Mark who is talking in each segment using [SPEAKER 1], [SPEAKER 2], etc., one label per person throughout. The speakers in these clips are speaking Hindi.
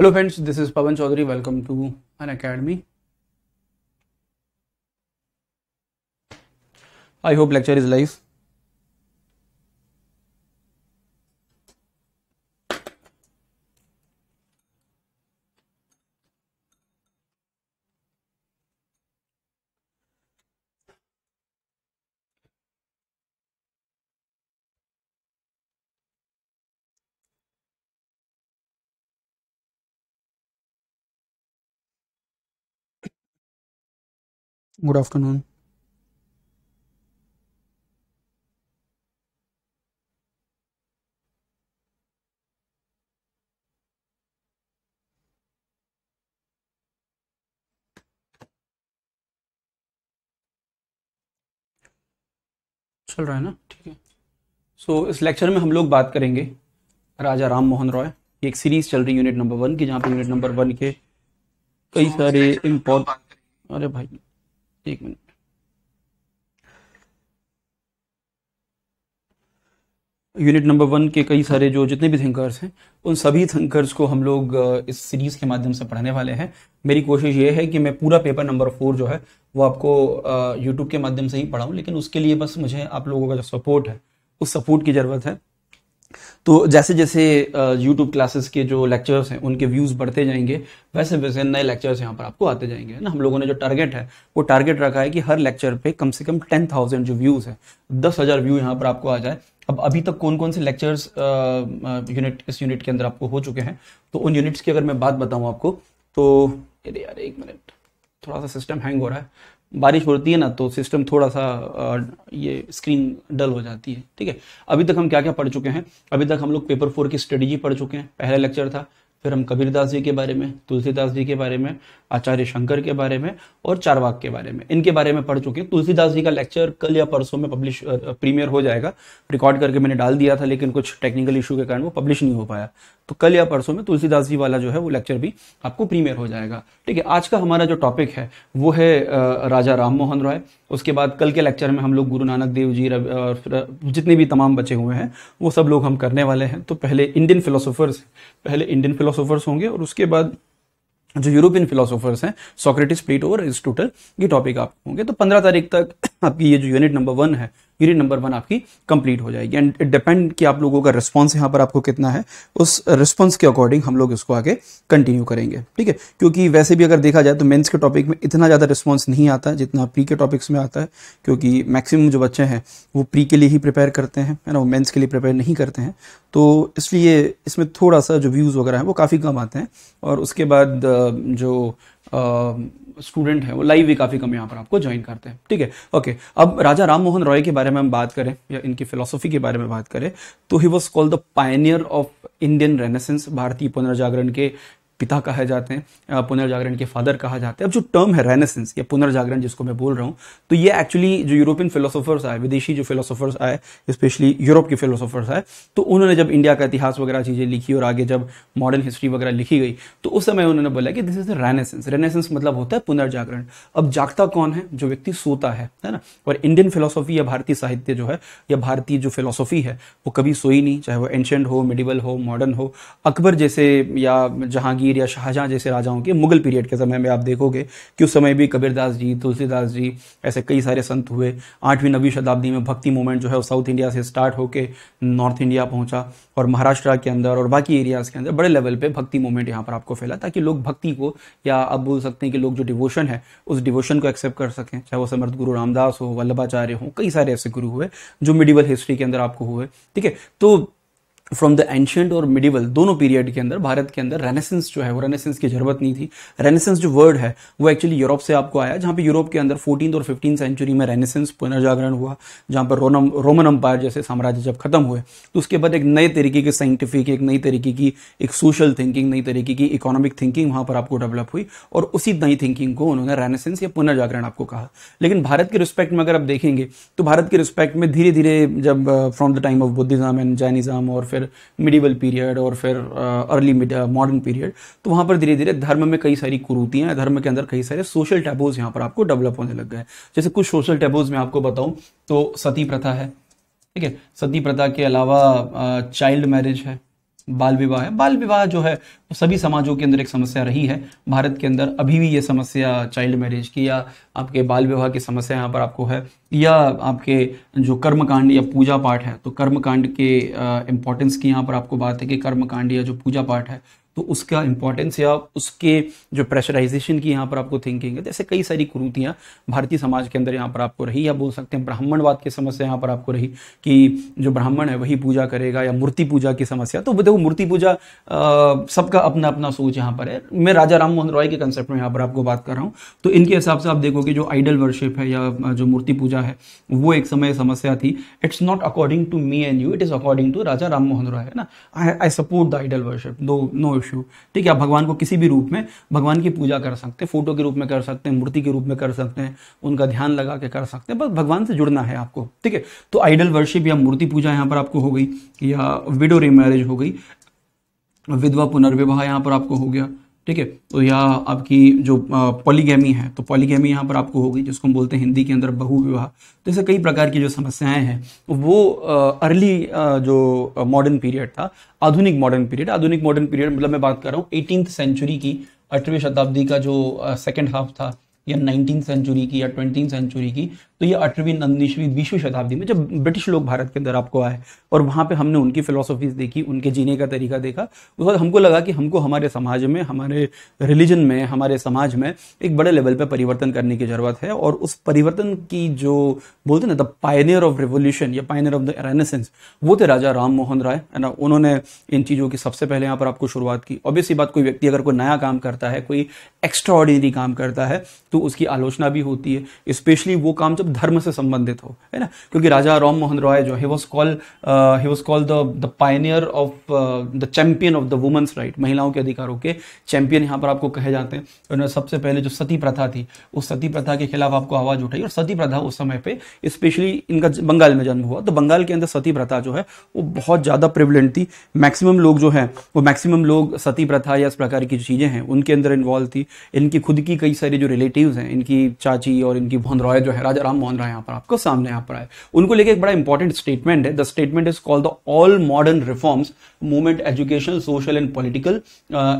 [SPEAKER 1] Hello friends, this is Pavan Chaudhary. Welcome to an academy. I hope lecture is live. Good afternoon चल रहा है ना ठीक है सो so, इस लेक्चर में हम लोग बात करेंगे राजा राम मोहन रॉय एक सीरीज चल रही यूनिट नंबर वन की जहाँ पे यूनिट नंबर वन के कई सारे इम्पोर्ट अरे भाई एक मिनट यूनिट नंबर वन के कई सारे जो जितने भी थिंकर्स हैं उन सभी थिंकर्स को हम लोग uh, इस सीरीज़ के माध्यम से पढ़ने वाले हैं मेरी कोशिश ये है कि मैं पूरा पेपर नंबर फोर जो है वो आपको यूट्यूब uh, के माध्यम से ही पढ़ाऊं लेकिन उसके लिए बस मुझे आप लोगों का जो सपोर्ट है उस सपोर्ट की ज़रूरत है तो जैसे जैसे यूट्यूब क्लासेस के जो लेक्चर्स हैं उनके व्यूज़ बढ़ते जाएंगे वैसे वैसे नए लेक्चर्स यहाँ पर आपको आते जाएंगे ना हम लोगों ने जो टारगेट है वो टारगेट रखा है कि हर लेक्चर पे कम से कम टेन थाउजेंड जो व्यूज़ है दस हज़ार व्यू यहाँ पर आपको आ जाए अब अभी तक कौन कौन से लेक्चर्स यूनिट इस यूनिट के अंदर आपको हो चुके हैं तो उन यूनिट्स की अगर मैं बात बताऊँ आपको तो यार एक मिनट थोड़ा सा सिस्टम हैंग हो रहा है बारिश होती है ना तो सिस्टम थोड़ा सा ये स्क्रीन डल हो जाती है ठीक है अभी तक हम क्या क्या पढ़ चुके हैं अभी तक हम लोग पेपर फोर की स्ट्रेटेजी पढ़ चुके हैं पहला लेक्चर था फिर हम कबीरदास जी के बारे में तुलसीदास जी के बारे में आचार्य शंकर के बारे में और चारवाक के बारे में इनके बारे में पढ़ चुके हैं तुलसीदास जी का लेक्चर कल या परसों में पब्लिश प्रीमियर हो जाएगा रिकॉर्ड करके मैंने डाल दिया था लेकिन कुछ टेक्निकल इशू के कारण वो पब्लिश नहीं हो पाया तो कल या परसों में तुलसीदास जी वाला जो है वो लेक्चर भी आपको प्रीमियर हो जाएगा ठीक है आज का हमारा जो टॉपिक है वो है राजा राम मोहन रॉय उसके बाद कल के लेक्चर में हम लोग गुरु नानक देव जी और जितने भी तमाम बचे हुए हैं वो सब लोग हम करने वाले हैं तो पहले इंडियन फिलोसोफर्स पहले इंडियन फिलोसोफर्स होंगे और उसके बाद जो यूरोपियन फिलोसोफर्स हैं सोक्रेटिस प्लेटो और एरिस्टोटल ये टॉपिक आप होंगे तो पंद्रह तारीख तक आपकी ये जो यूनिट नंबर वन है यूनिट नंबर वन आपकी कंप्लीट हो जाएगी एंड इट डिपेंड कि आप लोगों का रिस्पॉन्स यहाँ पर आपको कितना है उस रिस्पॉन्स के अकॉर्डिंग हम लोग इसको आगे कंटिन्यू करेंगे ठीक है क्योंकि वैसे भी अगर देखा जाए तो मेन्स के टॉपिक में इतना ज़्यादा रिस्पॉन्स नहीं आता जितना प्री के टॉपिक्स में आता है क्योंकि मैक्सिमम जो बच्चे हैं वो प्री के लिए ही प्रिपेयर करते हैं है ना वो मेन्स के लिए प्रिपेयर नहीं करते हैं तो इसलिए इसमें थोड़ा सा जो व्यूज़ वगैरह हैं वो काफ़ी कम आते हैं और उसके बाद जो आ, स्टूडेंट है वो लाइव भी काफ़ी कम यहाँ पर आपको ज्वाइन करते हैं ठीक है ओके अब राजा राम मोहन रॉय के बारे में हम बात करें या इनकी फिलोसफी के बारे में बात करें तो he was called the pioneer of Indian renaissance भारतीय पुनर्जागरण के पिता कहे जाते हैं पुनर्जागरण के फादर कहा जाते हैं अब जो टर्म है रेनेसेंस या पुनर्जागरण जिसको मैं बोल रहा हूँ तो ये एक्चुअली जो यूरोपियन फिलोसोफर्स आए विदेशी जो फिलोसोफर्स आए स्पेशली यूरोप के फिलोसोफर्स आए तो उन्होंने जब इंडिया का इतिहास वगैरह चीज़ें लिखी और आगे जब मॉडर्न हिस्ट्री वगैरह लिखी गई तो उस समय उन्होंने बोला कि this is the renaissance renaissance मतलब होता है पुनर्जागरण अब जागता कौन है जो व्यक्ति सोता है है ना और इंडियन फिलोसॉफी या भारतीय साहित्य जो है या भारतीय जो फिलोसॉफी है वो कभी सोई नहीं चाहे वो एंशेंट हो मिडिवल हो मॉडर्न हो अकबर जैसे या जहांगीर जहांगीर या शाहजहां जैसे राजाओं के मुगल पीरियड के समय में आप देखोगे कि उस समय भी कबीरदास जी तुलसीदास जी ऐसे कई सारे संत हुए आठवीं नवीं शताब्दी में भक्ति मूवमेंट जो है साउथ इंडिया से स्टार्ट होकर नॉर्थ इंडिया पहुंचा और महाराष्ट्र के अंदर और बाकी एरियाज़ के अंदर बड़े लेवल पर भक्ति मूवमेंट यहाँ पर आपको फैला ताकि लोग भक्ति को या आप बोल सकते हैं कि लोग जो डिवोशन है उस डिवोशन को एक्सेप्ट कर सकें चाहे वो समर्थ गुरु रामदास हो वल्लभाचार्य हो कई सारे ऐसे गुरु हुए जो मिडिवल हिस्ट्री के अंदर आपको हुए ठीक है तो फ्रॉम द एंशंट और मिडिवल दोनों पीरियड के अंदर भारत के अंदर रेनेसेंस जो है वो रेनेसेंस की जरूरत नहीं थी रेनेसेंस जो वर्ड है वो एक्चुअली यूरोप से आपको आया जहाँ पे यूरोप के अंदर फोर्टीन और फिफ्टीन सेंचुरी में रेनेसेंस पुनर्जागरण हुआ जहाँ पर रोनम रोमन अम्पायर जैसे साम्राज्य जब खत्म हुए तो उसके बाद एक नए तरीके की साइंटिफिक एक नई तरीके की एक सोशल थिंकिंग नई तरीके की इकोनॉमिक थिंकिंग वहाँ पर आपको डेवलप हुई और उसी नई थिंकिंग को उन्होंने रेनेसेंस या पुनर्जागरण आपको कहा लेकिन भारत के रिस्पेक्ट में अगर आप देखेंगे तो भारत के रिस्पेक्ट में धीरे धीरे जब from the time of Buddhism and Jainism और फिर फिर मिडिवल पीरियड और फिर अर्ली मॉडर्न पीरियड तो वहां पर धीरे धीरे धर्म में कई सारी कुरूतियां धर्म के अंदर कई सारे सोशल टैबोज यहाँ पर आपको डेवलप होने लग गए जैसे कुछ सोशल टैबोज में आपको बताऊं तो सती प्रथा है ठीक है सती प्रथा के अलावा चाइल्ड मैरिज है बाल विवाह है बाल विवाह जो है वो सभी समाजों के अंदर एक समस्या रही है भारत के अंदर अभी भी ये समस्या चाइल्ड मैरिज की या आपके बाल विवाह की समस्या यहाँ पर आपको है या आपके जो कर्मकांड या पूजा पाठ है तो कर्मकांड के इम्पोर्टेंस की यहाँ पर आपको बात है कि कर्मकांड या जो पूजा पाठ है तो उसका इंपॉर्टेंस या उसके जो प्रेशराइजेशन की यहाँ पर आपको थिंकिंग है जैसे कई सारी कुरूतियाँ भारतीय समाज के अंदर यहाँ पर आपको रही या बोल सकते हैं ब्राह्मणवाद की समस्या यहाँ पर आपको रही कि जो ब्राह्मण है वही पूजा करेगा या मूर्ति पूजा की समस्या तो देखो मूर्ति पूजा सबका अपना अपना सोच यहाँ पर है मैं राजा राम मोहन रॉय के कंसेप्ट में यहाँ पर आपको बात कर रहा हूँ तो इनके हिसाब से आप देखोगे जो आइडल वर्शिप है या जो मूर्ति पूजा है वो एक समय समस्या थी it's not according to me and you it is according to Raja Ram Mohan Roy है ना I support the idol worship no no मुमुक्षु ठीक है आप भगवान को किसी भी रूप में भगवान की पूजा कर सकते हैं फोटो के रूप में कर सकते हैं मूर्ति के रूप में कर सकते हैं उनका ध्यान लगा के कर सकते हैं बस भगवान से जुड़ना है आपको ठीक है तो आइडल वर्शिप या मूर्ति पूजा यहाँ पर आपको हो गई या विडो रिमैरिज हो गई विधवा पुनर्विवाह यहाँ पर आपको हो गया ठीक है तो या आपकी जो पॉलीगेमी है तो पॉलीगेमी यहाँ पर आपको होगी जिसको हम बोलते हैं हिंदी के अंदर बहु विवाह तो ऐसे कई प्रकार की जो समस्याएं हैं वो अर्ली जो मॉडर्न पीरियड था आधुनिक मॉडर्न पीरियड आधुनिक मॉडर्न पीरियड मतलब मैं बात कर रहा हूँ एटीन सेंचुरी की अठारहवीं शताब्दी का जो सेकेंड हाफ था या नाइनटीन सेंचुरी की या ट्वेंटी सेंचुरी की तो ये अठारहवीं उन्नीसवीं बीसवीं शताब्दी में जब ब्रिटिश लोग भारत के अंदर आपको आए और वहाँ पर हमने उनकी फिलोसफीज देखी उनके जीने का तरीका देखा उस वक्त हमको लगा कि हमको हमारे समाज में हमारे रिलीजन में हमारे समाज में एक बड़े लेवल पे परिवर्तन करने की ज़रूरत है और उस परिवर्तन की जो बोलते ना द पायनियर ऑफ रिवोल्यूशन या पायनियर ऑफ द रेनेसेंस वो थे राजा राम मोहन राय है ना उन्होंने इन चीज़ों की सबसे पहले यहाँ पर आपको शुरुआत की ऑब्वियसली बात कोई व्यक्ति अगर कोई नया काम करता है कोई एक्स्ट्रा काम करता है तो उसकी आलोचना भी होती है स्पेशली वो काम जब मतलब धर्म से संबंधित हो है ना क्योंकि राजा राम मोहन रॉय जो he was call he was call the the pioneer of the champion of the women's right महिलाओं के अधिकारों के चैंपियन यहाँ पर आपको कहे जाते हैं उन्होंने सबसे पहले जो सती प्रथा थी उस सती प्रथा के खिलाफ आपको आवाज उठाई और सती प्रथा उस समय पे स्पेशली इनका बंगाल में जन्म हुआ तो बंगाल के अंदर सती प्रथा जो है वो बहुत ज़्यादा प्रिवलेंट थी मैक्सिमम लोग जो है वो मैक्सिमम लोग सती प्रथा या इस प्रकार की चीज़ें हैं उनके अंदर इन्वॉल्व थी इनकी खुद की कई सारी जो रिलेटिव हैं इनकी चाची और इनकी भोन रॉय जो है राजा राम मोहन राय यहाँ पर आपको सामने यहां पर आए उनको लेके एक बड़ा इंपॉर्टेंट स्टेटमेंट है the statement is called the all modern reforms movement education social and political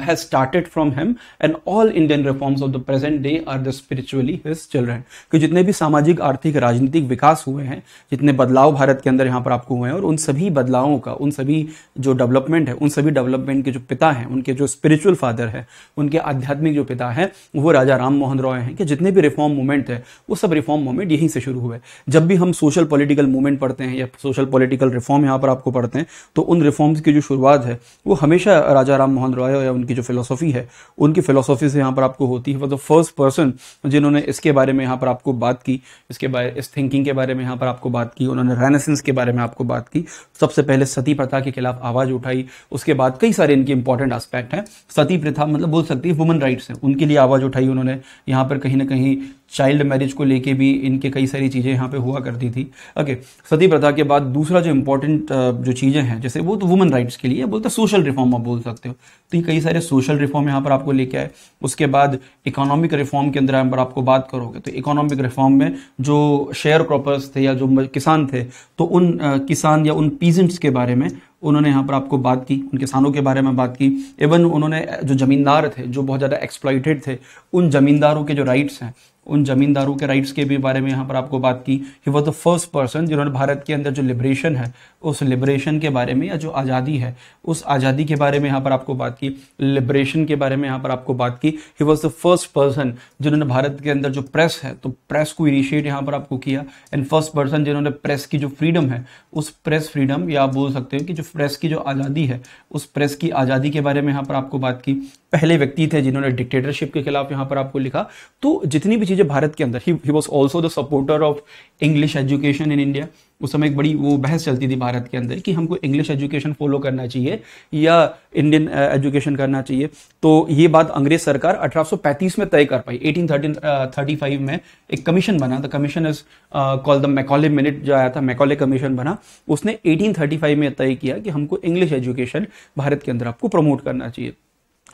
[SPEAKER 1] has started from him and all Indian reforms of the present day are the spiritually his children कि जितने भी सामाजिक आर्थिक राजनीतिक विकास हुए हैं जितने बदलाव भारत के अंदर यहां पर आपको हुए हैं और उन सभी बदलावों का उन सभी जो डेवलपमेंट है उन सभी डेवलपमेंट के जो पिता हैं उनके जो स्पिरिचुअल फादर है उनके आध्यात्मिक जो पिता है वो राजा राम मोहन रॉय हैं कि जितने भी रिफॉर्म मूवमेंट है वो सब रिफॉर्म मूवमेंट यही यहीं से शुरू हुए जब भी हम सोशल पॉलिटिकल मूवमेंट पढ़ते हैं या सोशल पॉलिटिकल रिफॉर्म यहाँ पर आपको पढ़ते हैं तो उन रिफॉर्म्स की जो शुरुआत है वो हमेशा राजा राम मोहन रॉय या उनकी जो फिलोसॉफी है उनकी फिलोसॉफी से यहाँ पर आपको होती है वॉज द फर्स्ट पर्सन जिन्होंने इसके बारे में यहाँ पर आपको बात की इसके बारे इस थिंकिंग के बारे में यहाँ पर आपको बात की उन्होंने रेनेसेंस के बारे में आपको बात की सबसे पहले सती प्रथा के खिलाफ आवाज़ उठाई उसके बाद कई सारे इनके इंपॉर्टेंट आस्पेक्ट हैं सती प्रथा मतलब बोल सकती है वुमन राइट्स हैं उनके लिए आवाज़ उठाई उन्होंने यहाँ पर कहीं ना कहीं चाइल्ड मैरिज को लेके भी इनके कई सारी चीज़ें यहाँ पे हुआ करती थी ओके सती प्रथा के बाद दूसरा जो इम्पोर्टेंट जो चीज़ें हैं जैसे वो तो वुमेन राइट्स के लिए बोलते सोशल रिफॉर्म आप बोल सकते हो तो ये कई सारे सोशल रिफॉर्म यहाँ पर आपको लेके आए उसके बाद इकोनॉमिक रिफॉर्म के अंदर यहाँ पर आपको बात करोगे तो इकोनॉमिक रिफॉर्म में जो शेयर क्रॉपर्स थे या जो किसान थे तो उन किसान या उन पीजेंट्स के बारे में उन्होंने यहाँ पर आपको बात की उन किसानों के बारे में बात की इवन उन्होंने जो ज़मींदार थे जो बहुत ज़्यादा एक्सप्लाइटेड थे उन ज़मींदारों के जो राइट्स हैं उन जमींदारों के राइट्स के भी बारे में यहाँ पर आपको बात की he was the first person जिन्होंने भारत के अंदर जो लिबरेशन है उस लिबरेशन के बारे में या जो आज़ादी है उस आज़ादी के बारे में यहाँ पर आपको बात की लिबरेशन के बारे में यहाँ पर आपको बात की he was the first person जिन्होंने भारत के अंदर जो प्रेस है तो प्रेस को इनिशिएट यहाँ पर आपको किया एंड फर्स्ट पर्सन जिन्होंने प्रेस की जो फ्रीडम है उस प्रेस फ्रीडम या आप बोल सकते हो कि जो प्रेस की जो आज़ादी है उस प्रेस की आज़ादी के बारे में यहाँ पर आपको बात की पहले व्यक्ति थे जिन्होंने डिक्टेटरशिप के खिलाफ यहाँ पर आपको लिखा तो जितनी भी लीजिए भारत के अंदर he was also the supporter of English education in India उस समय एक बड़ी वो बहस चलती थी भारत के अंदर कि हमको इंग्लिश एजुकेशन फॉलो करना चाहिए या इंडियन एजुकेशन uh, करना चाहिए तो ये बात अंग्रेज सरकार 1835 में तय कर पाई 1835 uh, में एक कमीशन बना the commission is call the Macaulay minute जो आया था मैकॉले कमीशन बना उसने 1835 में तय किया कि हमको इंग्लिश एजुकेशन भारत के अंदर आपको प्रमोट करना चाहिए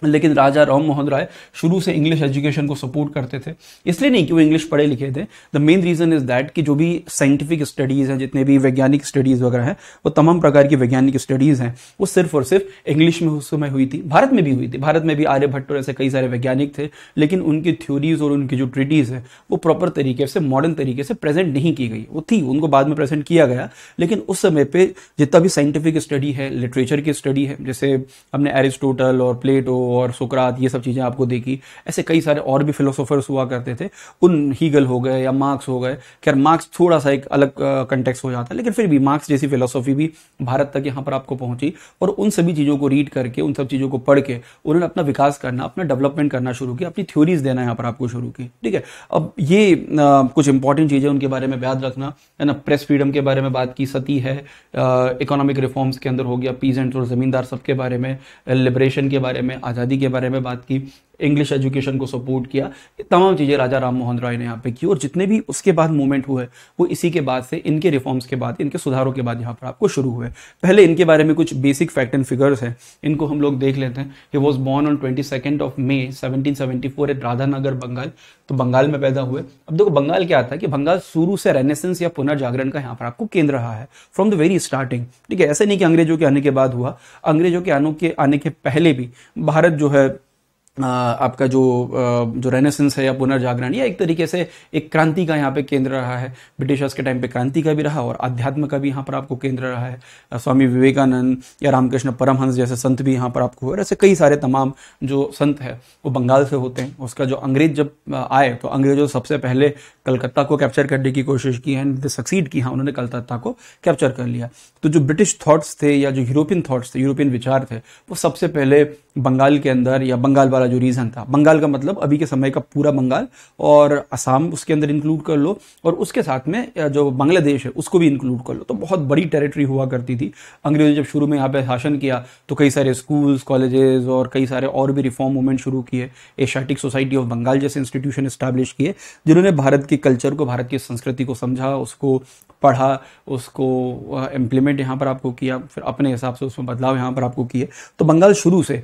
[SPEAKER 1] लेकिन राजा राम मोहन राय शुरू से इंग्लिश एजुकेशन को सपोर्ट करते थे इसलिए नहीं कि वो इंग्लिश पढ़े लिखे थे the main reason is that कि जो भी साइंटिफिक स्टडीज़ हैं जितने भी वैज्ञानिक स्टडीज़ वगैरह हैं वो तमाम प्रकार की वैज्ञानिक स्टडीज़ हैं वो सिर्फ और सिर्फ इंग्लिश में उस समय हुई थी भारत में भी हुई थी भारत में भी आर्यभट्ट और ऐसे कई सारे वैज्ञानिक थे लेकिन उनकी थ्योरीज़ और उनकी जो ट्रिटीज़ है वो प्रॉपर तरीके से मॉडर्न तरीके से प्रेजेंट नहीं की गई वो थी उनको बाद में प्रेजेंट किया गया लेकिन उस समय पर जितना भी साइंटिफिक स्टडी है लिटरेचर की स्टडी है जैसे हमने एरिस्टोटल और प्लेटो और सुकरात ये सब चीज़ें आपको देखी ऐसे कई सारे और भी फिलोसोफर्स हुआ करते थे उन हीगल हो गए या मार्क्स हो गए खैर मार्क्स थोड़ा सा एक अलग कंटेक्स हो जाता है लेकिन फिर भी मार्क्स जैसी फिलोसॉफी भी भारत तक यहाँ पर आपको पहुँची और उन सभी चीज़ों को रीड करके उन सब चीज़ों को पढ़ के उन्होंने अपना विकास करना अपना डेवलपमेंट करना शुरू किया अपनी थ्योरीज देना यहाँ पर आपको शुरू की ठीक है अब ये कुछ इंपॉर्टेंट चीज़ें उनके बारे में याद रखना है ना प्रेस फ्रीडम के बारे में बात की सती है इकोनॉमिक रिफॉर्म्स के अंदर हो गया पीजेंट और ज़मींदार सबके बारे में लिबरेशन के बारे में आज आज़ादी के बारे में बात की इंग्लिश एजुकेशन को सपोर्ट किया तमाम चीज़ें राजा राम मोहन राय ने यहाँ पे की और जितने भी उसके बाद मूवमेंट हुए वो इसी के बाद से इनके रिफॉर्म्स के बाद इनके सुधारों के बाद यहाँ पर आपको शुरू हुए पहले इनके बारे में कुछ बेसिक फैक्ट एंड फिगर्स हैं इनको हम लोग देख लेते हैं he was born on twenty second of May seventeen seventy four at Radhanagar Bengal तो बंगाल में पैदा हुए अब देखो बंगाल क्या आता है कि बंगाल शुरू से रेनेसेंस या पुनर्जागरण का यहाँ पर आपको केंद्र रहा है फ्रॉम द वेरी स्टार्टिंग ठीक है ऐसे नहीं कि अंग्रेजों के आने के बाद हुआ अंग्रेजों के आने के आने के पहले भी भारत जो है आपका जो जो रेनेसेंस है या पुनर्जागरण या एक तरीके से एक क्रांति का यहाँ पे केंद्र रहा है ब्रिटिशर्स के टाइम पे क्रांति का भी रहा और अध्यात्म का भी यहाँ पर आपको केंद्र रहा है स्वामी विवेकानंद या रामकृष्ण परमहंस जैसे संत भी यहाँ पर आपको हुए ऐसे कई सारे तमाम जो संत है वो बंगाल से होते हैं उसका जो अंग्रेज जब आए तो अंग्रेजों सबसे पहले कलकत्ता को कैप्चर करने की कोशिश की एंड सक्सीड की हाँ उन्होंने कलकत्ता को कैप्चर कर लिया तो जो ब्रिटिश थाट्स थे या जो यूरोपियन थाट्स थे यूरोपियन विचार थे वो सबसे पहले बंगाल के अंदर या बंगाल वाला वाला जो रीजन था बंगाल का मतलब अभी के समय का पूरा बंगाल और असम उसके अंदर इंक्लूड कर लो और उसके साथ में जो बांग्लादेश है उसको भी इंक्लूड कर लो तो बहुत बड़ी टेरिटरी हुआ करती थी अंग्रेजों ने जब शुरू में यहाँ पे शासन किया तो कई सारे स्कूल्स कॉलेजेस और कई सारे और भी रिफॉर्म मूवमेंट शुरू किए एशियाटिक सोसाइटी ऑफ बंगाल जैसे इंस्टीट्यूशन इस्टेब्लिश किए जिन्होंने भारत के कल्चर को भारत की संस्कृति को समझा उसको पढ़ा उसको इम्प्लीमेंट यहाँ पर आपको किया फिर अपने हिसाब से उसमें बदलाव यहाँ पर आपको किए तो बंगाल शुरू से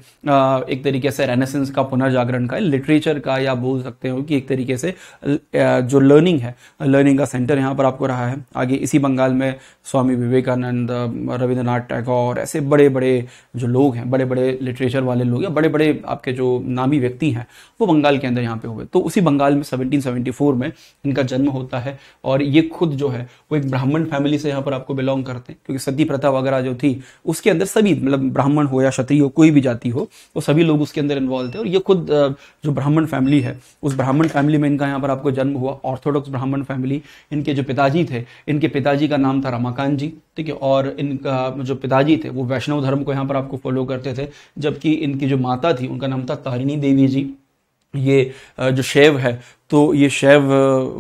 [SPEAKER 1] एक तरीके से रेनेसेंस स्किल्स का पुनर्जागरण का लिटरेचर का या बोल सकते हो कि एक तरीके से जो लर्निंग है लर्निंग का सेंटर यहाँ पर आपको रहा है आगे इसी बंगाल में स्वामी विवेकानंद रविंद्रनाथ टैगोर ऐसे बड़े बड़े जो लोग हैं बड़े बड़े लिटरेचर वाले लोग या बड़े बड़े आपके जो नामी व्यक्ति हैं वो बंगाल के अंदर यहाँ पे हुए तो उसी बंगाल में सेवनटीन में इनका जन्म होता है और ये खुद जो है वो एक ब्राह्मण फैमिली से यहाँ पर आपको बिलोंग करते हैं क्योंकि सती प्रथा वगैरह जो थी उसके अंदर सभी मतलब ब्राह्मण हो या क्षत्रिय हो कोई भी जाति हो वो सभी लोग उसके अंदर इन्वॉल्व थे और ये खुद जो ब्राह्मण फैमिली है उस ब्राह्मण फैमिली में इनका यहाँ पर आपको जन्म हुआ ऑर्थोडॉक्स ब्राह्मण फैमिली इनके जो पिताजी थे इनके पिताजी का नाम था रमाकांत जी ठीक है और इनका जो पिताजी थे वो वैष्णव धर्म को यहाँ पर आपको फॉलो करते थे जबकि इनकी जो माता थी उनका नाम था तारिणी देवी जी ये जो शैव है तो ये शैव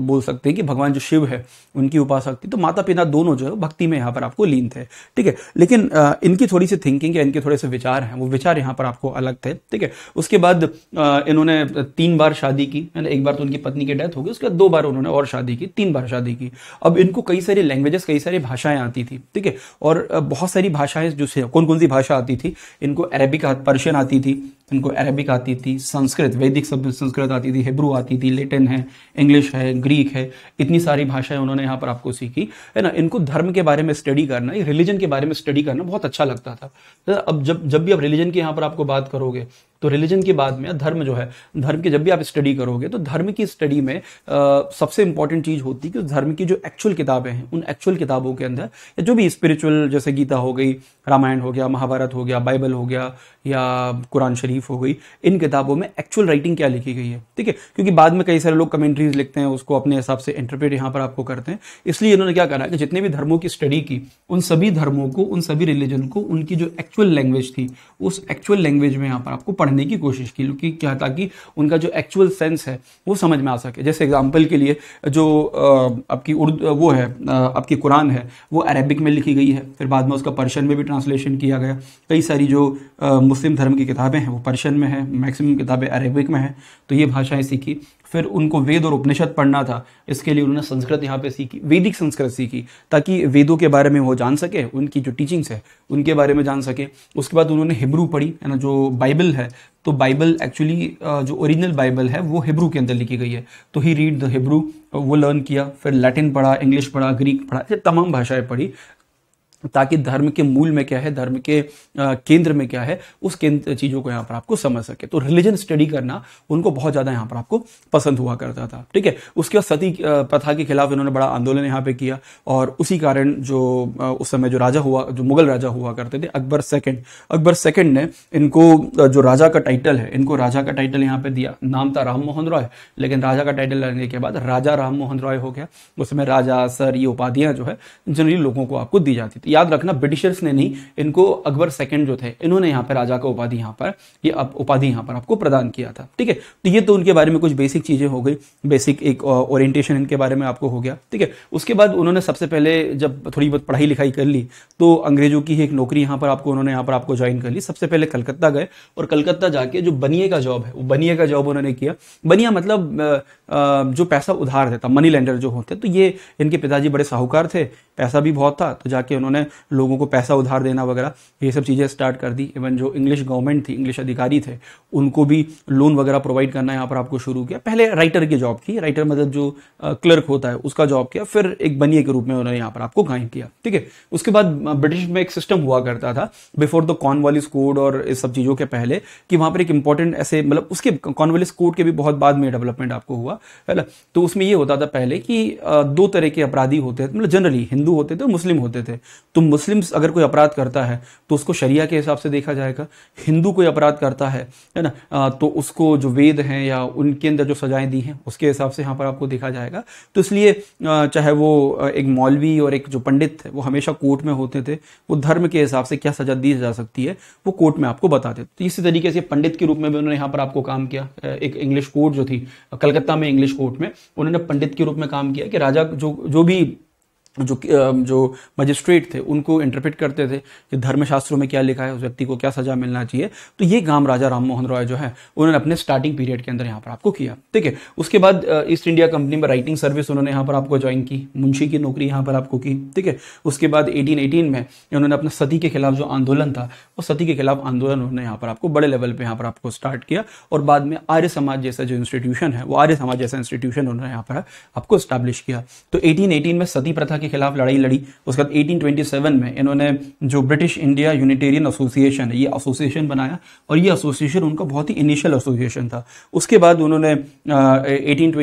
[SPEAKER 1] बोल सकते हैं कि भगवान जो शिव है उनकी उपासक थी तो माता पिता दोनों जो है भक्ति में यहाँ पर आपको लीन थे ठीक है लेकिन इनकी थोड़ी सी थिंकिंग या इनके थोड़े से विचार हैं वो विचार यहाँ पर आपको अलग थे ठीक है उसके बाद इन्होंने तीन बार शादी की एक बार तो उनकी पत्नी की डेथ हो गई उसके बाद दो बार उन्होंने और शादी की तीन बार शादी की अब इनको कई सारी लैंग्वेजेस कई सारी भाषाएं आती थी ठीक है और बहुत सारी भाषाएं जो कौन कौन सी भाषा आती थी इनको अरेबिक पर्शियन आती थी इनको अरेबिक आती थी संस्कृत वैदिक संस्कृत आती थी हिब्रू आती थी लेटिन लैटिन है इंग्लिश है ग्रीक है इतनी सारी भाषाएं उन्होंने यहाँ पर आपको सीखी है ना इनको धर्म के बारे में स्टडी करना रिलीजन के बारे में स्टडी करना बहुत अच्छा लगता था तो अब जब जब भी आप रिलीजन की यहाँ पर आपको बात करोगे तो रिलीजन की बाद में धर्म जो है धर्म की जब भी आप स्टडी करोगे तो धर्म की स्टडी में आ, सबसे इंपॉर्टेंट चीज़ होती है कि धर्म की जो एक्चुअल किताबें हैं उन एक्चुअल किताबों के अंदर या जो भी स्पिरिचुअल जैसे गीता हो गई रामायण हो गया महाभारत हो गया बाइबल हो गया या कुरान शरीफ हो गई इन किताबों में एक्चुअल राइटिंग क्या लिखी गई है ठीक है क्योंकि बाद में कई सारे लोग कमेंट्रीज लिखते हैं उसको अपने हिसाब से इंटरप्रेट यहाँ पर आपको करते हैं इसलिए इन्होंने क्या करा कि जितने भी धर्मों की स्टडी की उन सभी धर्मों को उन सभी रिलीजन को उनकी जो एक्चुअल लैंग्वेज थी उस एक्चुअल लैंग्वेज में यहाँ पर आपको पढ़ पढ़ने की कोशिश की क्योंकि क्या ताकि उनका जो एक्चुअल सेंस है वो समझ में आ सके जैसे एग्जाम्पल के लिए जो आपकी उर्दू वो है आपकी कुरान है वो अरेबिक में लिखी गई है फिर बाद में उसका पर्शियन में भी ट्रांसलेशन किया गया कई सारी जो मुस्लिम धर्म की किताबें हैं वो पर्शियन में है मैक्सिमम किताबें अरेबिक में हैं तो ये भाषाएँ सीखी फिर उनको वेद और उपनिषद पढ़ना था इसके लिए उन्होंने संस्कृत यहाँ पे सीखी वैदिक संस्कृत सीखी ताकि वेदों के बारे में वो जान सके उनकी जो टीचिंग्स है उनके बारे में जान सके उसके बाद उन्होंने हिब्रू पढ़ी है ना जो बाइबल है तो बाइबल एक्चुअली जो ओरिजिनल बाइबल है वो हिब्रू के अंदर लिखी गई है तो ही रीड द हिब्रू वो लर्न किया फिर लैटिन पढ़ा इंग्लिश पढ़ा ग्रीक पढ़ा ये तमाम भाषाएं पढ़ी ताकि धर्म के मूल में क्या है धर्म के केंद्र में क्या है उस केंद्र चीज़ों को यहाँ पर आपको समझ सके तो रिलीजन स्टडी करना उनको बहुत ज़्यादा यहाँ पर आपको पसंद हुआ करता था ठीक है उसके बाद सती प्रथा के खिलाफ इन्होंने बड़ा आंदोलन यहाँ पे किया और उसी कारण जो उस समय जो राजा हुआ जो मुगल राजा हुआ करते थे अकबर सेकेंड अकबर सेकेंड ने इनको जो राजा का टाइटल है इनको राजा का टाइटल यहाँ पर दिया नाम था राम मोहन रॉय लेकिन राजा का टाइटल लेने के बाद राजा राम मोहन रॉय हो गया उस समय राजा सर ये उपाधियां जो है जनरली लोगों को आपको दी जाती थी याद रखना ब्रिटिशर्स ने नहीं इनको अकबर सेकंड जो थे इन्होंने यहां पर राजा का उपाधि यहां पर ये यह उपाधि यहां पर आपको प्रदान किया था ठीक है तो ये तो उनके बारे में कुछ बेसिक चीज़ें हो गई बेसिक एक ओरिएंटेशन इनके बारे में आपको हो गया ठीक है उसके बाद उन्होंने सबसे पहले जब थोड़ी बहुत पढ़ाई लिखाई कर ली तो अंग्रेजों की एक नौकरी यहां पर आपको उन्होंने यहां पर आपको ज्वाइन कर ली सबसे पहले कलकत्ता गए और कलकत्ता जाके जो बनिए का जॉब है वो बनिए का जॉब उन्होंने किया बनिया मतलब जो पैसा उधार देता मनी लेंडर जो होते तो ये इनके पिताजी बड़े साहूकार थे पैसा भी बहुत था तो जाके उन्होंने उन्होंने लोगों को पैसा उधार देना वगैरह ये सब चीज़ें स्टार्ट कर दी इवन जो इंग्लिश गवर्नमेंट थी इंग्लिश अधिकारी थे उनको भी लोन वगैरह प्रोवाइड करना यहाँ पर आपको शुरू किया पहले राइटर की जॉब की राइटर मतलब जो क्लर्क होता है उसका जॉब किया फिर एक बनिए के रूप में उन्होंने यहाँ पर आपको गाइन किया ठीक है उसके बाद ब्रिटिश में एक सिस्टम हुआ करता था बिफोर द कॉनवालिस कोड और इस सब चीज़ों के पहले कि वहाँ पर एक इंपॉर्टेंट ऐसे मतलब उसके कॉनवालिस कोड के भी बहुत बाद में डेवलपमेंट आपको हुआ है ना तो उसमें ये होता था पहले कि दो तरह के अपराधी होते थे मतलब जनरली हिंदू होते थे मुस्लिम होते थे तो मुस्लिम्स अगर कोई अपराध करता है तो उसको शरिया के हिसाब से देखा जाएगा हिंदू कोई अपराध करता है है ना तो उसको जो वेद हैं या उनके अंदर जो सजाएं दी हैं उसके हिसाब से यहाँ पर आपको देखा जाएगा तो इसलिए चाहे वो एक मौलवी और एक जो पंडित थे वो हमेशा कोर्ट में होते थे वो धर्म के हिसाब से क्या सजा दी जा सकती है वो कोर्ट में आपको बताते तो इसी तरीके से पंडित के रूप में भी उन्होंने यहाँ पर आपको काम किया एक इंग्लिश कोर्ट जो थी कलकत्ता में इंग्लिश कोर्ट में उन्होंने पंडित के रूप में काम किया कि राजा जो जो भी जो जो मजिस्ट्रेट थे उनको इंटरप्रेट करते थे कि धर्मशास्त्रों में क्या लिखा है उस व्यक्ति को क्या सजा मिलना चाहिए तो ये काम राजा राम मोहन रॉय जो है उन्होंने अपने स्टार्टिंग पीरियड के अंदर यहाँ पर आपको किया ठीक है उसके बाद ईस्ट इंडिया कंपनी में राइटिंग सर्विस उन्होंने यहाँ पर आपको ज्वाइन की मुंशी की नौकरी यहाँ पर आपको की ठीक है उसके बाद एटीन में उन्होंने अपने सती के खिलाफ जो आंदोलन था वो सती के खिलाफ आंदोलन उन्होंने यहाँ पर आपको बड़े लेवल पर यहाँ पर आपको स्टार्ट किया और बाद में आर्य समाज जैसा जो इंस्टीट्यूशन है वो आर्य समाज जैसा इंस्टीट्यूशन उन्होंने यहाँ पर आपको स्टैब्लिश किया तो एटीन में सती प्रथा के खिलाफ लड़ाई लड़ी उसके बाद 1827 में इन्होंने जो ब्रिटिश इंडिया यूनिटेरियन एसोसिएशन है ये एसोसिएशन बनाया और ये एसोसिएशन उनका बहुत ही इनिशियल एसोसिएशन था उसके बाद उन्होंने एटीन